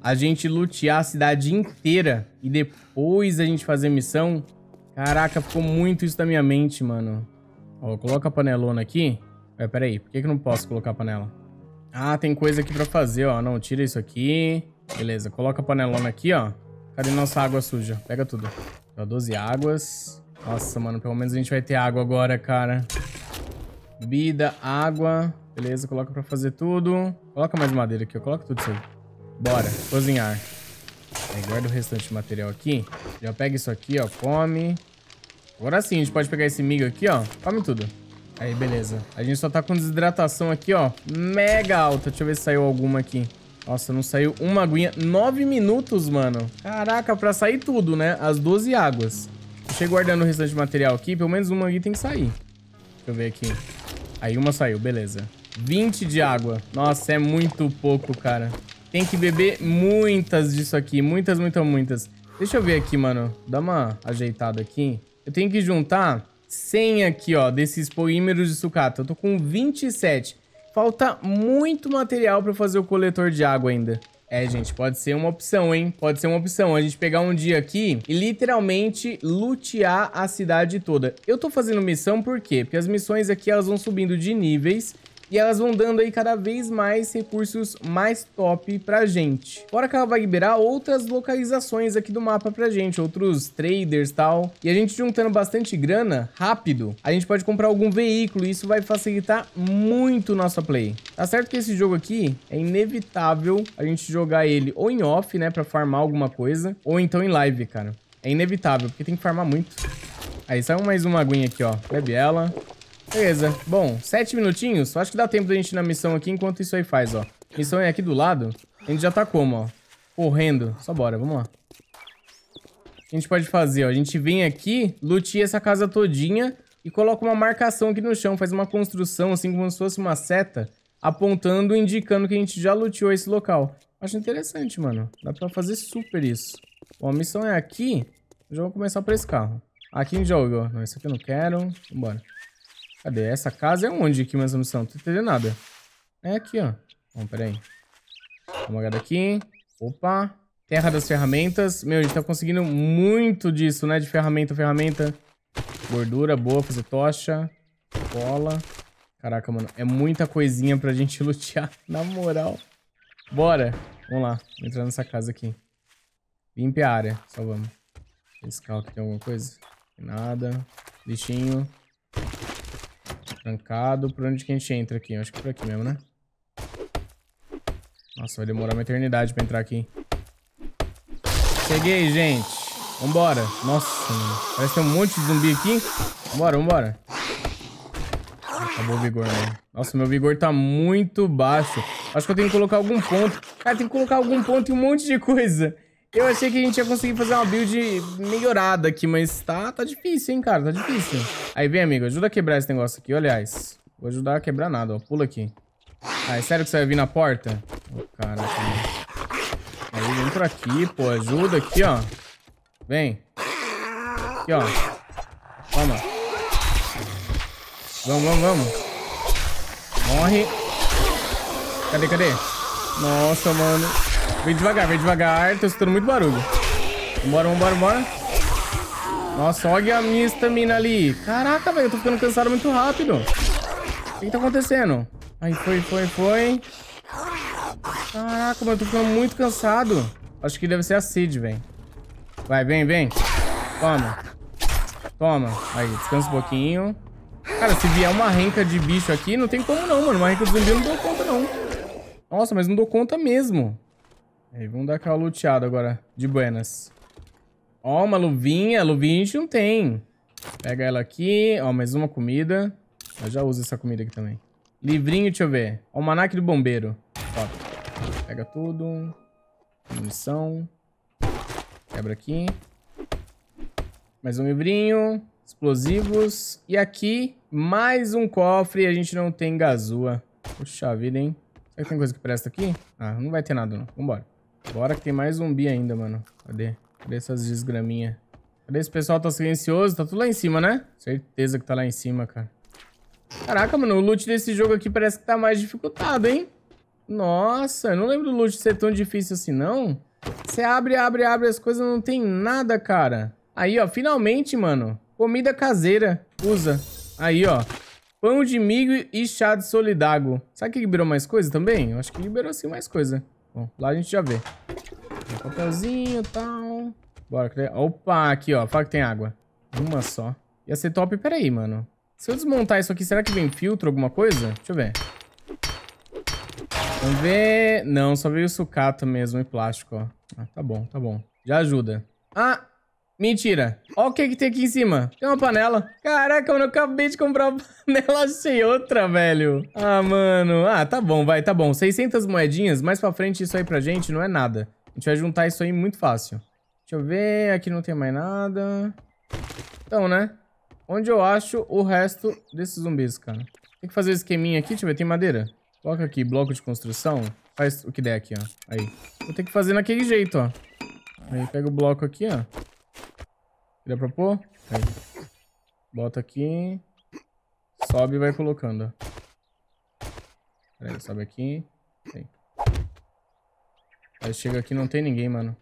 a gente lutear a cidade inteira e depois a gente fazer missão? Caraca, ficou muito isso da minha mente, mano. Ó, coloca a panelona aqui. Ué, peraí, por que, que eu não posso colocar a panela? Ah, tem coisa aqui pra fazer, ó. Não, tira isso aqui. Beleza, coloca a panelona aqui, ó. Cadê nossa água suja? Pega tudo. Ó, 12 águas. Nossa, mano, pelo menos a gente vai ter água agora, cara. Bebida, água. Beleza, coloca pra fazer tudo. Coloca mais madeira aqui, ó. Coloca tudo isso aí. Bora, cozinhar. Aí, guarda o restante de material aqui. Já pega isso aqui, ó. Come. Agora sim, a gente pode pegar esse migo aqui, ó. Come tudo. Aí, beleza. A gente só tá com desidratação aqui, ó. Mega alta. Deixa eu ver se saiu alguma aqui. Nossa, não saiu uma aguinha. Nove minutos, mano. Caraca, pra sair tudo, né? As 12 águas. Deixei guardando o restante de material aqui. Pelo menos uma aqui tem que sair. Deixa eu ver aqui. Aí uma saiu, beleza. 20 de água. Nossa, é muito pouco, cara. Tem que beber muitas disso aqui. Muitas, muitas, muitas. Deixa eu ver aqui, mano. Dá uma ajeitada aqui. Eu tenho que juntar 100 aqui, ó, desses polímeros de sucata. Eu tô com 27. Falta muito material pra fazer o coletor de água ainda. É, gente, pode ser uma opção, hein? Pode ser uma opção. A gente pegar um dia aqui e literalmente lutear a cidade toda. Eu tô fazendo missão por quê? Porque as missões aqui, elas vão subindo de níveis e elas vão dando aí cada vez mais recursos mais top pra gente. Fora que ela vai liberar outras localizações aqui do mapa pra gente, outros traders e tal. E a gente juntando bastante grana, rápido, a gente pode comprar algum veículo e isso vai facilitar muito nossa play. Tá certo que esse jogo aqui é inevitável a gente jogar ele ou em off, né, pra farmar alguma coisa, ou então em live, cara. É inevitável, porque tem que farmar muito. Aí, saiu mais uma aguinha aqui, ó. Bebe ela. Beleza. Bom, sete minutinhos. Acho que dá tempo da gente ir na missão aqui enquanto isso aí faz, ó. Missão é aqui do lado. A gente já tá como, ó? Correndo. Só bora, vamos lá. O que a gente pode fazer, ó? A gente vem aqui, luteia essa casa todinha e coloca uma marcação aqui no chão. Faz uma construção, assim, como se fosse uma seta, apontando, indicando que a gente já luteou esse local. Acho interessante, mano. Dá pra fazer super isso. Bom, a missão é aqui. Já vou começar pra esse carro. Aqui em jogo. ó. Não, isso aqui eu não quero. Vambora. Cadê? Essa casa é onde aqui, mais ou menos? Não tô entendendo nada. É aqui, ó. Bom, peraí. Dá uma olhada aqui. Opa. Terra das ferramentas. Meu, a gente tá conseguindo muito disso, né? De ferramenta, ferramenta. Gordura, boa, fazer tocha. Cola. Caraca, mano. É muita coisinha pra gente lutear, na moral. Bora. Vamos lá. Vou entrar nessa casa aqui. Limpe a área. Só vamos. Esse carro aqui tem alguma coisa? Nada. Lixinho. Trancado. Por onde que a gente entra aqui? Eu acho que por aqui mesmo, né? Nossa, vai demorar uma eternidade pra entrar aqui. Cheguei, gente. Vambora. Nossa, mano. Parece que tem um monte de zumbi aqui. Vambora, vambora. Acabou o vigor, né? Nossa, meu vigor tá muito baixo. Acho que eu tenho que colocar algum ponto. Cara, tem que colocar algum ponto e um monte de coisa. Eu achei que a gente ia conseguir fazer uma build melhorada aqui, mas tá, tá difícil, hein, cara? Tá difícil. Aí, vem, amigo. Ajuda a quebrar esse negócio aqui. Aliás, vou ajudar a quebrar nada, ó. Pula aqui. Ah, é sério que você vai vir na porta? Oh, caraca. Aí, vem por aqui, pô. Ajuda aqui, ó. Vem. Aqui, ó. Toma. Vamos, vamos, vamos. Morre. Cadê, cadê? Nossa, mano. Vem devagar, vem devagar. Tô escutando muito barulho. Vambora, vambora, vambora. Nossa, olha a minha estamina ali. Caraca, velho, eu tô ficando cansado muito rápido. O que, que tá acontecendo? Aí, foi, foi, foi. Caraca, mano, eu tô ficando muito cansado. Acho que deve ser a Cid, velho. Vai, vem, vem. Toma. Toma. Aí, descansa um pouquinho. Cara, se vier uma renca de bicho aqui, não tem como não, mano. Uma renca de zumbi eu não dou conta, não. Nossa, mas não dou conta mesmo. Aí vamos dar aquela luteada agora, de buenas. Ó, uma luvinha. Luvinha a gente não tem. Pega ela aqui. Ó, mais uma comida. Eu já uso essa comida aqui também. Livrinho, deixa eu ver. Ó, o manac do bombeiro. Ó, Pega tudo. Munição. Quebra aqui. Mais um livrinho. Explosivos. E aqui, mais um cofre. E a gente não tem gazua. Puxa vida, hein? Será que tem coisa que presta aqui? Ah, não vai ter nada, não. Vambora. Bora que tem mais zumbi ainda, mano. Cadê? Cadê essas desgraminhas? Cadê esse pessoal? Tá silencioso? Tá tudo lá em cima, né? Certeza que tá lá em cima, cara. Caraca, mano, o loot desse jogo aqui parece que tá mais dificultado, hein? Nossa, eu não lembro do loot ser tão difícil assim, não. Você abre, abre, abre as coisas, não tem nada, cara. Aí, ó, finalmente, mano. Comida caseira. Usa. Aí, ó. Pão de milho e chá de solidago. Será que liberou mais coisa também? Eu acho que liberou, sim, mais coisa. Bom, lá a gente já vê. Um papelzinho e tal. Bora, Opa, aqui, ó. Fala que tem água. Uma só. Ia ser top. Pera aí, mano. Se eu desmontar isso aqui, será que vem filtro, alguma coisa? Deixa eu ver. Vamos ver... Não, só veio sucata mesmo e plástico, ó. Ah, tá bom, tá bom. Já ajuda. Ah, Mentira. Ó o que que tem aqui em cima. Tem uma panela. Caraca, mano, eu acabei de comprar uma panela, achei outra, velho. Ah, mano. Ah, tá bom, vai, tá bom. 600 moedinhas, mais pra frente isso aí pra gente não é nada. A gente vai juntar isso aí muito fácil. Deixa eu ver, aqui não tem mais nada. Então, né? Onde eu acho o resto desses zumbis, cara? Tem que fazer o um esqueminha aqui, deixa eu ver, tem madeira? Coloca aqui, bloco de construção. Faz o que der aqui, ó. Aí. Vou ter que fazer naquele jeito, ó. Aí, pega o bloco aqui, ó. Dá pra pôr? Bota aqui. Sobe e vai colocando. Peraí, sobe aqui. Aí chega aqui não tem ninguém, mano.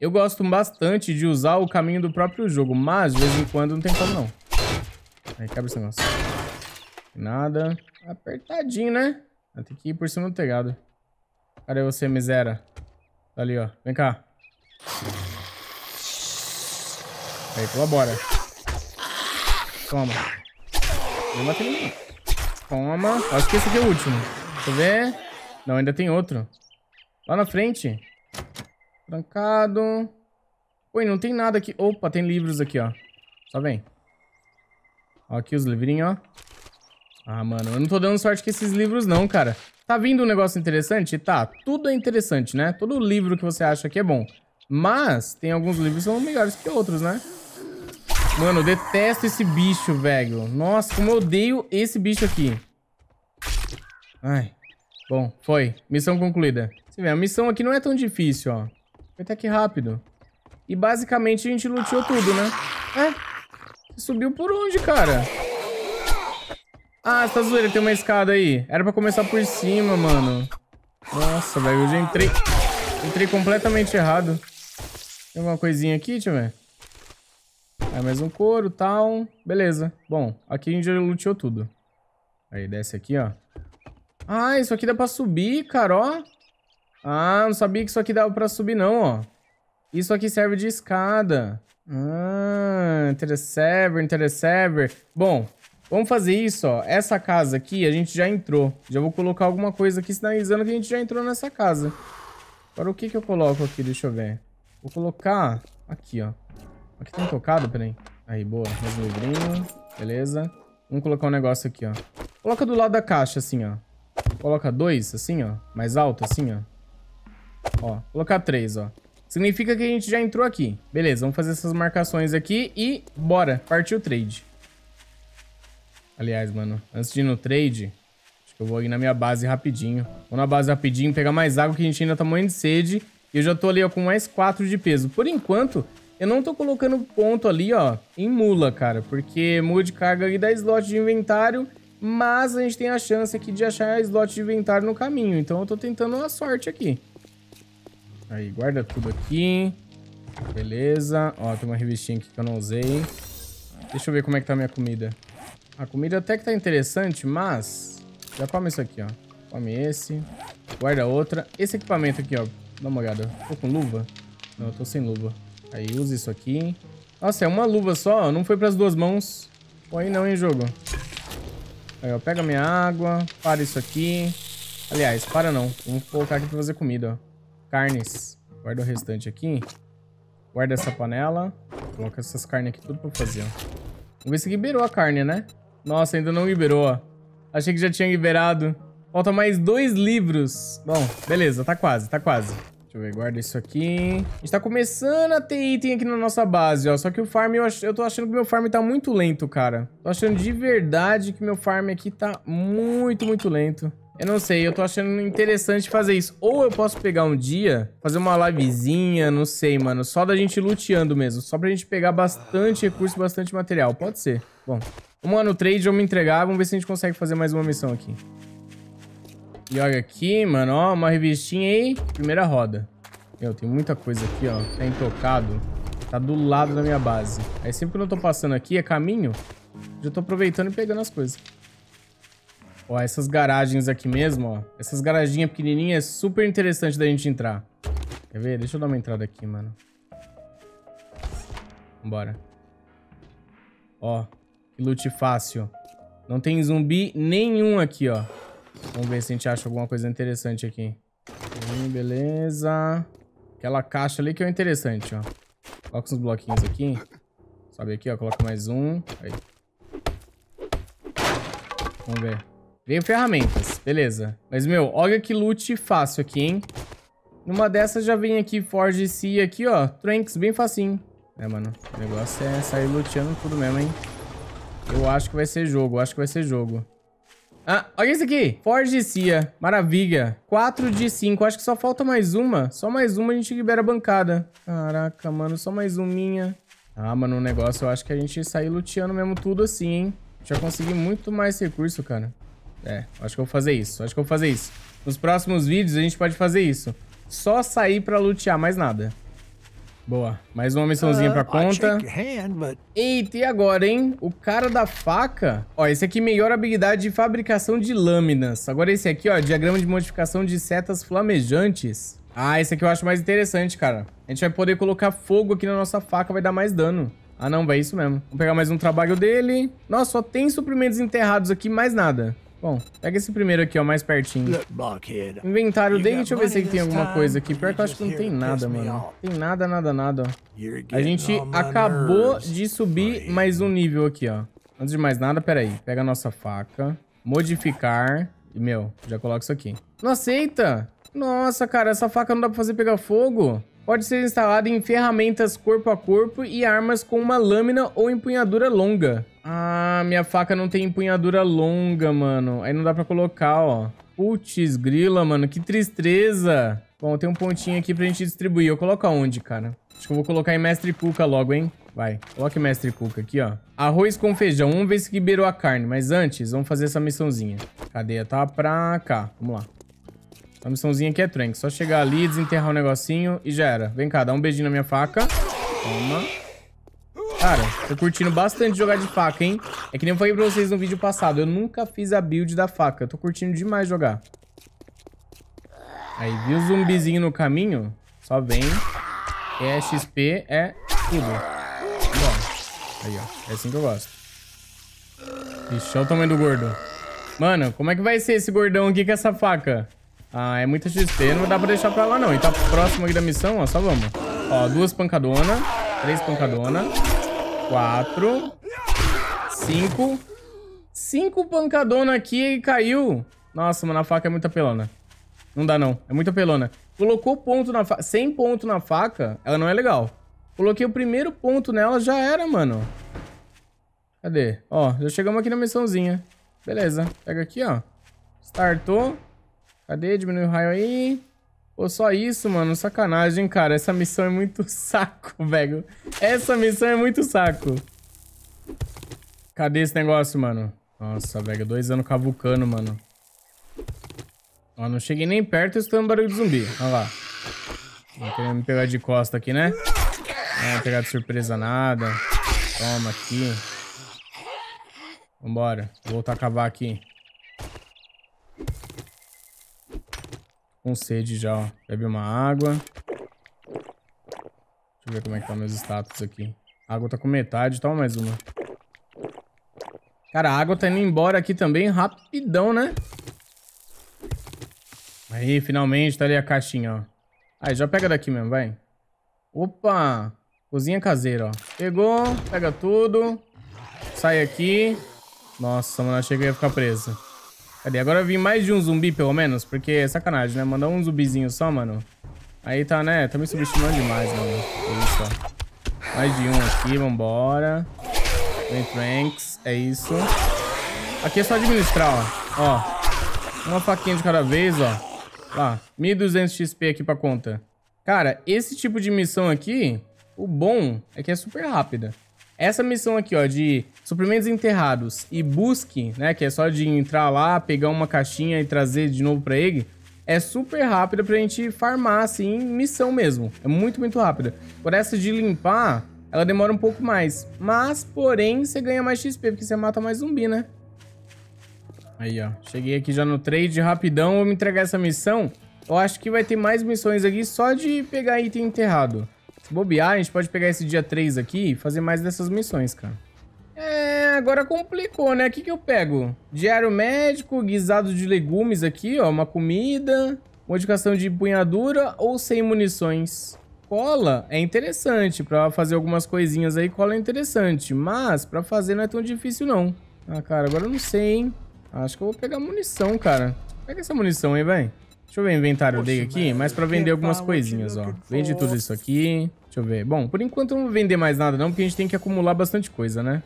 Eu gosto bastante de usar o caminho do próprio jogo, mas de vez em quando não tem como não. Aí quebra esse negócio. Nada. Apertadinho, né? Tem que ir por cima do telhado. Cadê você, misera? Tá ali, ó. Vem cá. Aí, colabora. Toma. Eu matei ninguém. Toma. Acho que esse aqui é o último. Deixa eu ver. Não, ainda tem outro. Lá na frente. Trancado. Ui, não tem nada aqui. Opa, tem livros aqui, ó. Só vem. Ó, aqui os livrinhos, ó. Ah, mano, eu não tô dando sorte com esses livros não, cara. Tá vindo um negócio interessante? Tá, tudo é interessante, né? Todo livro que você acha que é bom. Mas tem alguns livros que são melhores que outros, né? Mano, eu detesto esse bicho, velho. Nossa, como eu odeio esse bicho aqui. Ai. Bom, foi. Missão concluída. Você vê, a missão aqui não é tão difícil, ó. Foi até que rápido. E basicamente a gente luteou tudo, né? É. Você subiu por onde, cara? Ah, você tá zoeira, tem uma escada aí. Era pra começar por cima, mano. Nossa, velho, eu já entrei... Entrei completamente errado. Tem alguma coisinha aqui, deixa eu ver. É mais um couro e tal. Beleza. Bom, aqui a gente já luteou tudo. Aí, desce aqui, ó. Ah, isso aqui dá pra subir, cara, ó. Ah, não sabia que isso aqui dava pra subir, não, ó. Isso aqui serve de escada. Ah, interessever, interessever. Bom, vamos fazer isso, ó. Essa casa aqui, a gente já entrou. Já vou colocar alguma coisa aqui sinalizando que a gente já entrou nessa casa. Agora, o que que eu coloco aqui? Deixa eu ver. Vou colocar aqui, ó. Aqui tem tocado, peraí. Aí, boa. Mais um livrinho. Beleza. Vamos colocar um negócio aqui, ó. Coloca do lado da caixa, assim, ó. Coloca dois, assim, ó. Mais alto, assim, ó. Ó, colocar três, ó. Significa que a gente já entrou aqui. Beleza, vamos fazer essas marcações aqui e bora. Partiu o trade. Aliás, mano, antes de ir no trade, acho que eu vou ir na minha base rapidinho. Vou na base rapidinho, pegar mais água que a gente ainda tá morrendo de sede. E eu já tô ali, ó, com mais quatro de peso. Por enquanto, eu não tô colocando ponto ali, ó, em mula, cara, porque mula de carga e dá slot de inventário, mas a gente tem a chance aqui de achar slot de inventário no caminho, então eu tô tentando a sorte aqui. Aí, guarda tudo aqui. Beleza. Ó, tem uma revistinha aqui que eu não usei. Deixa eu ver como é que tá a minha comida. A comida até que tá interessante, mas... Já come isso aqui, ó. Come esse. Guarda outra. Esse equipamento aqui, ó. Dá uma olhada. Tô com luva? Não, eu tô sem luva. Aí usa isso aqui. Nossa, é uma luva só, não foi para as duas mãos. Põe não, hein, jogo. Aí, ó, pega minha água, para isso aqui. Aliás, para não. Vamos colocar aqui para fazer comida, ó. Carnes. Guarda o restante aqui. Guarda essa panela. Coloca essas carnes aqui tudo para fazer, ó. Vamos ver se liberou a carne, né? Nossa, ainda não liberou, ó. Achei que já tinha liberado. Falta mais dois livros. Bom, beleza, tá quase, tá quase. Deixa eu ver, guarda isso aqui. A gente tá começando a ter item aqui na nossa base, ó. Só que o farm, eu, ach... eu tô achando que meu farm tá muito lento, cara. Tô achando de verdade que meu farm aqui tá muito, muito lento. Eu não sei, eu tô achando interessante fazer isso. Ou eu posso pegar um dia, fazer uma livezinha, não sei, mano. Só da gente luteando mesmo. Só pra gente pegar bastante recurso, bastante material. Pode ser. Bom, lá no trade, vamos entregar. Vamos ver se a gente consegue fazer mais uma missão aqui. E olha aqui, mano, ó, uma revistinha aí, primeira roda. Eu tenho muita coisa aqui, ó, tá intocado. Tá do lado da minha base. Aí sempre que eu não tô passando aqui, é caminho, já tô aproveitando e pegando as coisas. Ó, essas garagens aqui mesmo, ó. Essas garaginhas pequenininhas é super interessante da gente entrar. Quer ver? Deixa eu dar uma entrada aqui, mano. Vambora. Ó, que loot fácil. Não tem zumbi nenhum aqui, ó. Vamos ver se a gente acha alguma coisa interessante aqui. Hum, beleza. Aquela caixa ali que é interessante, ó. Coloca uns bloquinhos aqui. Sobe aqui, ó. Coloca mais um. Aí. Vamos ver. Vem ferramentas. Beleza. Mas, meu, olha que loot fácil aqui, hein? Numa dessas já vem aqui Forge C aqui, ó. Tranks, bem facinho. É, mano. O negócio é sair luteando tudo mesmo, hein? Eu acho que vai ser jogo. Eu acho que vai ser jogo. Ah, olha isso aqui. Forge Cia. Maravilha. 4 de 5. Acho que só falta mais uma. Só mais uma a gente libera a bancada. Caraca, mano. Só mais uminha. Ah, mano, o um negócio eu acho que a gente sair luteando mesmo tudo assim, hein? Já consegui muito mais recurso, cara. É, acho que eu vou fazer isso. Acho que eu vou fazer isso. Nos próximos vídeos a gente pode fazer isso. Só sair pra lutear, mais nada. Boa. Mais uma missãozinha pra uh, conta. Eita, e agora, hein? O cara da faca. Ó, esse aqui melhora a habilidade de fabricação de lâminas. Agora esse aqui, ó, diagrama de modificação de setas flamejantes. Ah, esse aqui eu acho mais interessante, cara. A gente vai poder colocar fogo aqui na nossa faca, vai dar mais dano. Ah, não, vai isso mesmo. Vou pegar mais um trabalho dele. Nossa, só tem suprimentos enterrados aqui, mais nada. Bom, pega esse primeiro aqui, ó, mais pertinho. Inventário dele, deixa eu ver se tem alguma coisa aqui. Pior que eu acho que não tem nada, mano. Tem nada, nada, nada, ó. A gente acabou de subir mais um nível aqui, ó. Antes de mais nada, pera aí. Pega a nossa faca. Modificar. E, meu, já coloca isso aqui. Não aceita! Nossa, cara, essa faca não dá pra fazer pegar fogo pode ser instalado em ferramentas corpo a corpo e armas com uma lâmina ou empunhadura longa. Ah, minha faca não tem empunhadura longa, mano. Aí não dá pra colocar, ó. Putz, grila, mano. Que tristeza. Bom, tem um pontinho aqui pra gente distribuir. Eu coloco aonde, cara? Acho que eu vou colocar em Mestre Cuca logo, hein? Vai, coloque Mestre Cuca aqui, ó. Arroz com feijão. Vamos ver se liberou a carne. Mas antes, vamos fazer essa missãozinha. Cadeia tá pra cá. Vamos lá. A missãozinha aqui é trank. Só chegar ali, desenterrar um negocinho e já era. Vem cá, dá um beijinho na minha faca. Toma. Cara, tô curtindo bastante jogar de faca, hein? É que nem eu falei pra vocês no vídeo passado. Eu nunca fiz a build da faca. Eu tô curtindo demais jogar. Aí, viu o zumbizinho no caminho? Só vem. É XP, é tudo. Bom, aí, ó. É assim que eu gosto. Ixi, olha o tamanho do gordo. Mano, como é que vai ser esse gordão aqui com essa faca? Ah, é muita XP, não dá pra deixar pra lá não. E tá próximo aqui da missão, ó, só vamos. Ó, duas pancadona, três pancadona, quatro, cinco, cinco pancadona aqui e caiu. Nossa, mano, a faca é muito pelona. Não dá não, é muito pelona. Colocou ponto na faca, sem ponto na faca, ela não é legal. Coloquei o primeiro ponto nela, já era, mano. Cadê? Ó, já chegamos aqui na missãozinha. Beleza, pega aqui, ó. Startou. Cadê? Diminui o raio aí. Pô, só isso, mano. Sacanagem, cara. Essa missão é muito saco, velho. Essa missão é muito saco. Cadê esse negócio, mano? Nossa, velho. Dois anos cavucando, mano. Ó, não cheguei nem perto estou escutando barulho de zumbi. Olha lá. Não querendo me pegar de costa aqui, né? Não pegar de surpresa nada. Toma aqui. Vambora. Vou voltar a cavar aqui. com sede já, ó. Bebe uma água. Deixa eu ver como é que tá meus status aqui. A água tá com metade, toma mais uma. Cara, a água tá indo embora aqui também rapidão, né? Aí, finalmente, tá ali a caixinha, ó. Aí, já pega daqui mesmo, vai. Opa! Cozinha caseira, ó. Pegou, pega tudo. Sai aqui. Nossa, mano, achei que eu ia ficar presa. Cadê? Agora vim vi mais de um zumbi, pelo menos, porque é sacanagem, né? Mandar um zumbizinho só, mano. Aí tá, né? Tá me subestimando demais, mano. Isso, ó. Mais de um aqui, vambora. Vem Franks, é isso. Aqui é só administrar, ó. Ó. Uma faquinha de cada vez, ó. Lá, 1.200 XP aqui pra conta. Cara, esse tipo de missão aqui, o bom é que é super rápida. Essa missão aqui, ó, de Suprimentos enterrados e busque, né, que é só de entrar lá, pegar uma caixinha e trazer de novo para ele, é super rápida pra gente farmar, assim, missão mesmo. É muito, muito rápida. Por essa de limpar, ela demora um pouco mais. Mas, porém, você ganha mais XP, porque você mata mais zumbi, né? Aí, ó. Cheguei aqui já no trade, rapidão. Vou me entregar essa missão. Eu acho que vai ter mais missões aqui só de pegar item enterrado. Se bobear, a gente pode pegar esse dia 3 aqui e fazer mais dessas missões, cara. É, agora complicou, né? O que, que eu pego? Diário médico, guisado de legumes aqui, ó. Uma comida, modificação de punhadura ou sem munições. Cola é interessante, pra fazer algumas coisinhas aí, cola é interessante. Mas pra fazer não é tão difícil, não. Ah, cara, agora eu não sei, hein? Acho que eu vou pegar munição, cara. Pega essa munição aí, vai. Deixa eu ver o inventário dele aqui, mas pra vender algumas coisinhas, ó. Vende tudo isso aqui. Deixa eu ver. Bom, por enquanto eu não vou vender mais nada não, porque a gente tem que acumular bastante coisa, né?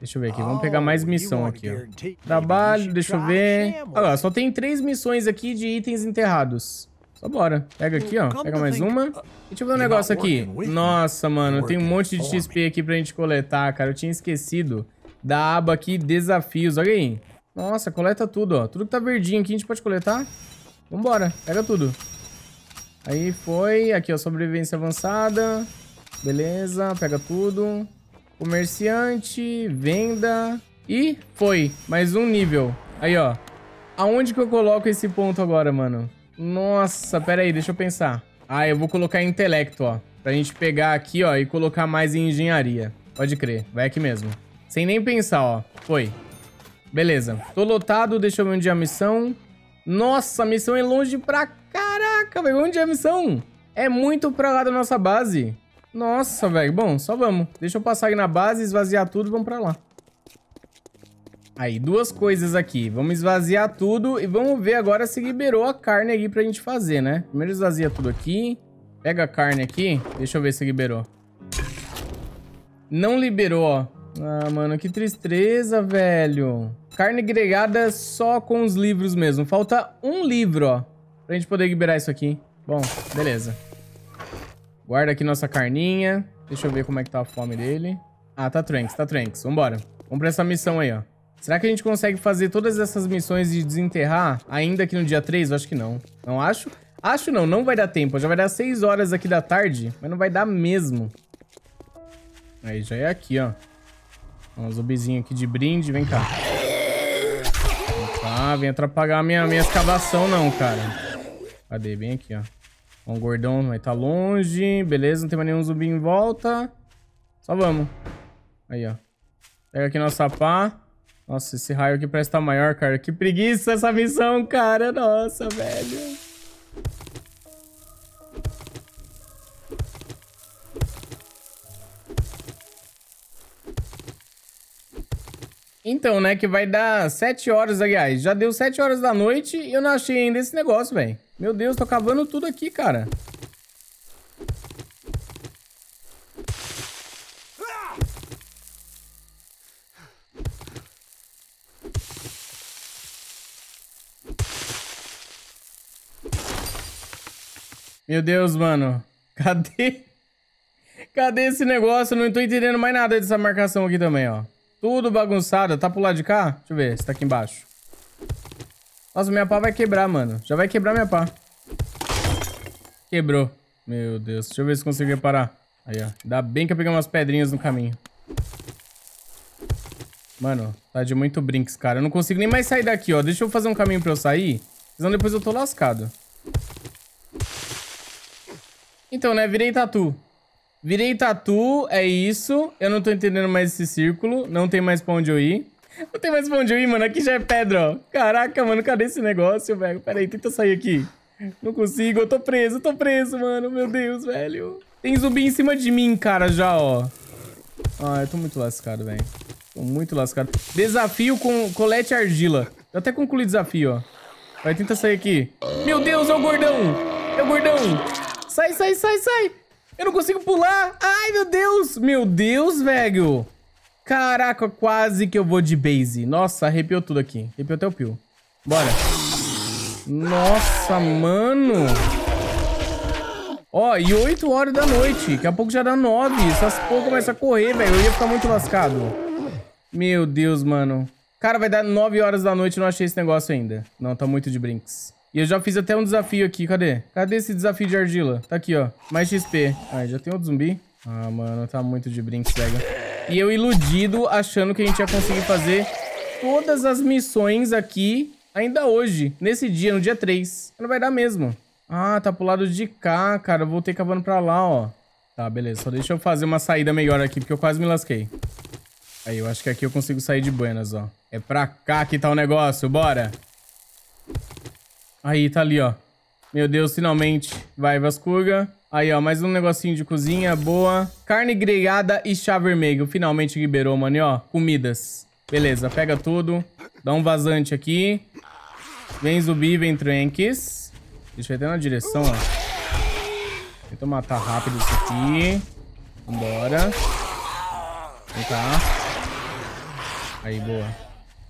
Deixa eu ver aqui, vamos pegar oh, mais missão aqui, ó. Trabalho, deixa eu ver. Olha lá, só tem três missões aqui de itens enterrados. Só bora. Pega aqui, ó. Pega mais uma. Uh, deixa eu ver um negócio aqui. Nossa, mano, tem um monte de XP aqui pra gente coletar, cara. Eu tinha esquecido da aba aqui, desafios. Olha aí. Nossa, coleta tudo, ó. Tudo que tá verdinho aqui a gente pode coletar. Vambora, pega tudo. Aí foi. Aqui, ó, sobrevivência avançada. Beleza, pega tudo. Comerciante, venda e foi. Mais um nível. Aí, ó. Aonde que eu coloco esse ponto agora, mano? Nossa, pera aí, deixa eu pensar. Ah, eu vou colocar intelecto, ó. Pra gente pegar aqui, ó, e colocar mais em engenharia. Pode crer, vai aqui mesmo. Sem nem pensar, ó. Foi. Beleza. Tô lotado, deixa eu ver onde é a missão. Nossa, a missão é longe pra caraca, velho. Onde é a missão? É muito pra lá da nossa base. Nossa, velho. Bom, só vamos. Deixa eu passar aí na base, esvaziar tudo e vamos pra lá. Aí, duas coisas aqui. Vamos esvaziar tudo e vamos ver agora se liberou a carne aqui pra gente fazer, né? Primeiro esvazia tudo aqui. Pega a carne aqui. Deixa eu ver se liberou. Não liberou, ó. Ah, mano, que tristeza, velho. Carne gregada só com os livros mesmo. Falta um livro, ó. Pra gente poder liberar isso aqui. Bom, beleza. Guarda aqui nossa carninha. Deixa eu ver como é que tá a fome dele. Ah, tá Tranks, tá Tranks. Vambora. Vamos pra essa missão aí, ó. Será que a gente consegue fazer todas essas missões de desenterrar ainda aqui no dia 3? Eu acho que não. Não acho? Acho não, não vai dar tempo. Já vai dar 6 horas aqui da tarde, mas não vai dar mesmo. Aí, já é aqui, ó. Um zumbizinho aqui de brinde, vem cá. Tá, vem atrapalhar a minha, minha escavação não, cara. Cadê? Bem aqui, ó. Um gordão vai estar tá longe. Beleza, não tem mais nenhum zumbi em volta. Só vamos. Aí, ó. Pega aqui nossa pá. Nossa, esse raio aqui parece estar tá maior, cara. Que preguiça essa missão, cara. Nossa, velho. Então, né, que vai dar 7 horas, aliás. Já deu 7 horas da noite e eu não achei ainda esse negócio, velho. Meu Deus, tô cavando tudo aqui, cara. Meu Deus, mano. Cadê? Cadê esse negócio? Eu não tô entendendo mais nada dessa marcação aqui também, ó. Tudo bagunçado. Tá pro lado de cá? Deixa eu ver se tá aqui embaixo. Nossa, minha pá vai quebrar, mano. Já vai quebrar minha pá. Quebrou. Meu Deus. Deixa eu ver se consigo reparar. Aí, ó. Ainda bem que eu peguei umas pedrinhas no caminho. Mano, tá de muito brinks, cara. Eu não consigo nem mais sair daqui, ó. Deixa eu fazer um caminho pra eu sair. Senão depois eu tô lascado. Então, né? Virei tatu. Virei tatu, é isso. Eu não tô entendendo mais esse círculo. Não tem mais pra onde eu ir. Não tem mais pra onde eu ir, mano. Aqui já é pedra, ó. Caraca, mano, cadê esse negócio, velho? Pera aí, tenta sair aqui. Não consigo, eu tô preso, eu tô preso, mano. Meu Deus, velho. Tem zumbi em cima de mim, cara, já, ó. Ah, eu tô muito lascado, velho. Tô muito lascado. Desafio com colete argila. Eu até concluí o desafio, ó. Vai, tenta sair aqui. Meu Deus, é o gordão! É o gordão! Sai, sai, sai, sai! Eu não consigo pular. Ai, meu Deus. Meu Deus, velho. Caraca, quase que eu vou de base. Nossa, arrepiou tudo aqui. Arrepiou até o pio. Bora. Nossa, mano. Ó, e 8 horas da noite. Daqui a pouco já dá 9. Essas porra começam a correr, velho. Eu ia ficar muito lascado. Meu Deus, mano. Cara, vai dar 9 horas da noite não achei esse negócio ainda. Não, tá muito de brinks. E eu já fiz até um desafio aqui, cadê? Cadê esse desafio de argila? Tá aqui, ó. Mais XP. Ai, ah, já tem outro zumbi. Ah, mano, tá muito de brinco, cega. E eu iludido, achando que a gente ia conseguir fazer todas as missões aqui, ainda hoje, nesse dia, no dia 3. Não vai dar mesmo. Ah, tá pro lado de cá, cara. Eu voltei cavando pra lá, ó. Tá, beleza. Só deixa eu fazer uma saída melhor aqui, porque eu quase me lasquei. Aí, eu acho que aqui eu consigo sair de buenas, ó. É pra cá que tá o negócio, bora! Aí, tá ali, ó. Meu Deus, finalmente. Vai, Vascuga. Aí, ó, mais um negocinho de cozinha, boa. Carne grelhada e chá vermelho. Finalmente liberou, mano. E, ó, comidas. Beleza, pega tudo. Dá um vazante aqui. Vem zumbi, vem tranques. Deixa eu até na direção, ó. Tenta matar tá rápido isso aqui. Vambora. Vem cá. Aí, boa.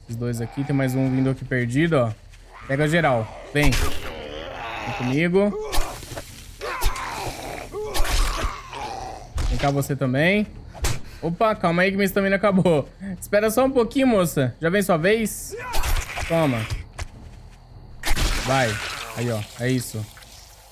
Esses dois aqui. Tem mais um vindo aqui perdido, ó. Pega geral. Vem. Vem comigo. Vem cá você também. Opa, calma aí que minha estamina acabou. Espera só um pouquinho, moça. Já vem sua vez? Toma. Vai. Aí, ó. É isso.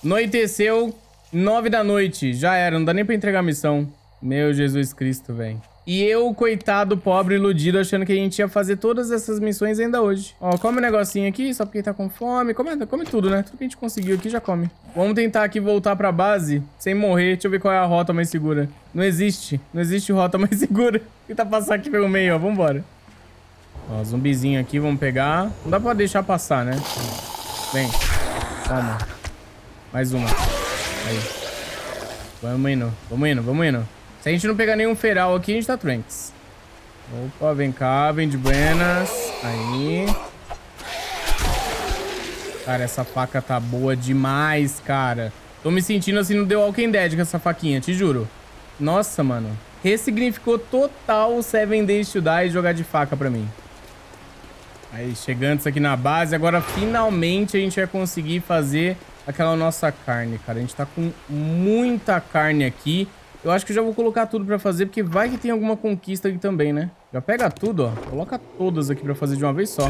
Noiteceu. Nove da noite. Já era. Não dá nem pra entregar a missão. Meu Jesus Cristo, velho. E eu, coitado, pobre, iludido, achando que a gente ia fazer todas essas missões ainda hoje. Ó, come um negocinho aqui, só porque tá com fome. Come, come tudo, né? Tudo que a gente conseguiu aqui já come. Vamos tentar aqui voltar pra base sem morrer. Deixa eu ver qual é a rota mais segura. Não existe. Não existe rota mais segura. Tentar tá passar aqui pelo meio, ó. Vambora. Ó, zumbizinho aqui, vamos pegar. Não dá pra deixar passar, né? Vem. Toma. Mais uma. Aí. Vamos indo. Vamos indo, vamos indo. Se a gente não pegar nenhum feral aqui, a gente tá tranks. Opa, vem cá, vem de buenas. Aí. Cara, essa faca tá boa demais, cara. Tô me sentindo assim no The Walking Dead com essa faquinha, te juro. Nossa, mano. Ressignificou total o Seven Days to Die e jogar de faca pra mim. Aí, chegando isso aqui na base. Agora, finalmente, a gente vai conseguir fazer aquela nossa carne, cara. A gente tá com muita carne aqui. Eu acho que já vou colocar tudo pra fazer, porque vai que tem alguma conquista aqui também, né? Já pega tudo, ó. Coloca todas aqui pra fazer de uma vez só.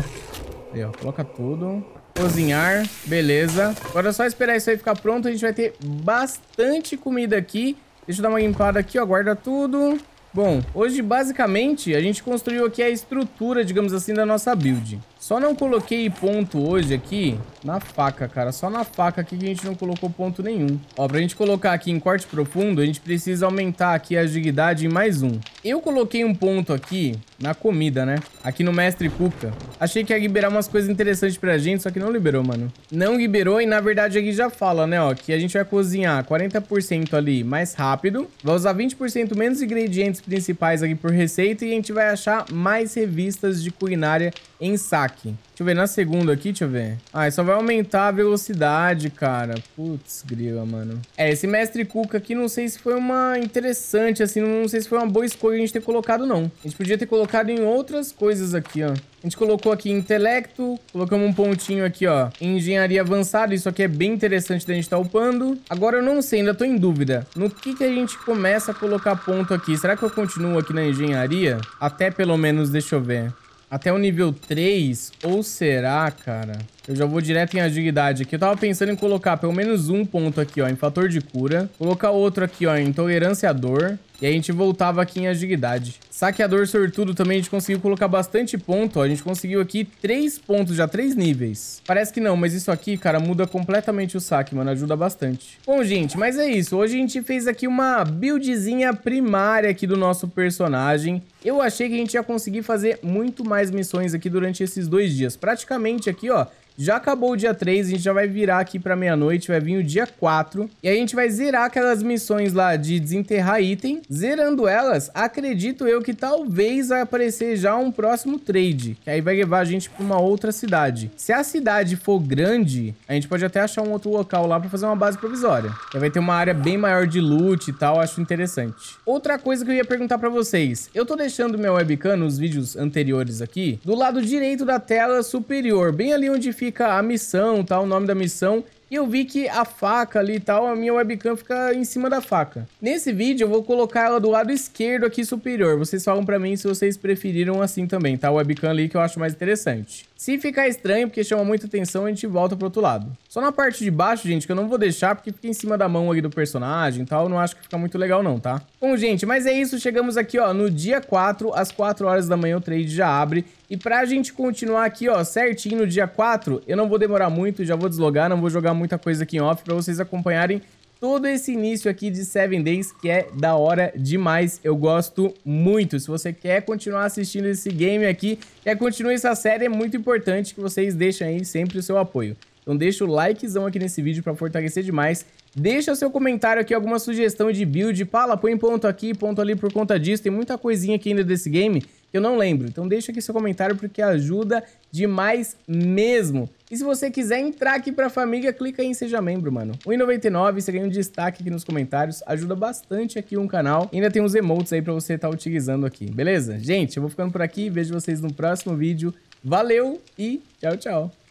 Aí, ó. Coloca tudo. Cozinhar. Beleza. Agora é só esperar isso aí ficar pronto. A gente vai ter bastante comida aqui. Deixa eu dar uma limpada aqui, ó. Guarda tudo. Bom, hoje basicamente a gente construiu aqui a estrutura, digamos assim, da nossa build. Só não coloquei ponto hoje aqui na faca, cara. Só na faca aqui que a gente não colocou ponto nenhum. Ó, pra gente colocar aqui em corte profundo, a gente precisa aumentar aqui a agilidade em mais um. Eu coloquei um ponto aqui na comida, né? Aqui no Mestre Cuca. Achei que ia liberar umas coisas interessantes pra gente, só que não liberou, mano. Não liberou e, na verdade, aqui já fala, né, ó, que a gente vai cozinhar 40% ali mais rápido. Vai usar 20% menos ingredientes principais aqui por receita e a gente vai achar mais revistas de culinária em saco ataque. Deixa eu ver, na segunda aqui, deixa eu ver. Ah, só vai aumentar a velocidade, cara. Putz, grila, mano. É, esse mestre Cuca aqui, não sei se foi uma interessante, assim, não sei se foi uma boa escolha a gente ter colocado, não. A gente podia ter colocado em outras coisas aqui, ó. A gente colocou aqui intelecto, colocamos um pontinho aqui, ó, em engenharia avançada. Isso aqui é bem interessante da gente estar tá upando. Agora eu não sei, ainda tô em dúvida. No que que a gente começa a colocar ponto aqui? Será que eu continuo aqui na engenharia? Até pelo menos, deixa eu ver. Até o nível 3? Ou será, cara? Eu já vou direto em agilidade aqui. Eu tava pensando em colocar pelo menos um ponto aqui, ó, em fator de cura. Colocar outro aqui, ó, em tolerância à dor. E a gente voltava aqui em agilidade. Saqueador sortudo também, a gente conseguiu colocar bastante ponto, ó. A gente conseguiu aqui três pontos, já três níveis. Parece que não, mas isso aqui, cara, muda completamente o saque, mano. Ajuda bastante. Bom, gente, mas é isso. Hoje a gente fez aqui uma buildzinha primária aqui do nosso personagem. Eu achei que a gente ia conseguir fazer muito mais missões aqui durante esses dois dias. Praticamente aqui, ó, já acabou o dia 3, a gente já vai virar aqui pra meia-noite, vai vir o dia 4. E a gente vai zerar aquelas missões lá de desenterrar item. Zerando elas, acredito eu que talvez vai aparecer já um próximo trade. Que aí vai levar a gente pra uma outra cidade. Se a cidade for grande, a gente pode até achar um outro local lá pra fazer uma base provisória. Já vai ter uma área bem maior de loot e tal, acho interessante. Outra coisa que eu ia perguntar pra vocês. Eu tô deixando minha webcam nos vídeos anteriores aqui, do lado direito da tela superior, bem ali onde fica fica a missão, tá? O nome da missão. E eu vi que a faca ali e tal, a minha webcam fica em cima da faca. Nesse vídeo eu vou colocar ela do lado esquerdo aqui superior. Vocês falam pra mim se vocês preferiram assim também, tá? A webcam ali que eu acho mais interessante. Se ficar estranho, porque chama muita atenção, a gente volta pro outro lado. Só na parte de baixo, gente, que eu não vou deixar, porque fica em cima da mão aí do personagem e tal, eu não acho que fica muito legal não, tá? Bom, gente, mas é isso, chegamos aqui, ó, no dia 4, às 4 horas da manhã o trade já abre. E pra gente continuar aqui, ó, certinho no dia 4, eu não vou demorar muito, já vou deslogar, não vou jogar muita coisa aqui em off pra vocês acompanharem todo esse início aqui de Seven Days, que é da hora demais, eu gosto muito. Se você quer continuar assistindo esse game aqui, quer continuar essa série, é muito importante que vocês deixem aí sempre o seu apoio. Então deixa o likezão aqui nesse vídeo para fortalecer demais. Deixa o seu comentário aqui, alguma sugestão de build. Fala, põe ponto aqui, ponto ali por conta disso. Tem muita coisinha aqui ainda desse game que eu não lembro. Então deixa aqui seu comentário porque ajuda demais mesmo. E se você quiser entrar aqui pra família, clica em Seja Membro, mano. R$1,99, você ganha um destaque aqui nos comentários, ajuda bastante aqui um canal. E ainda tem uns emotes aí pra você estar tá utilizando aqui, beleza? Gente, eu vou ficando por aqui, vejo vocês no próximo vídeo. Valeu e tchau, tchau.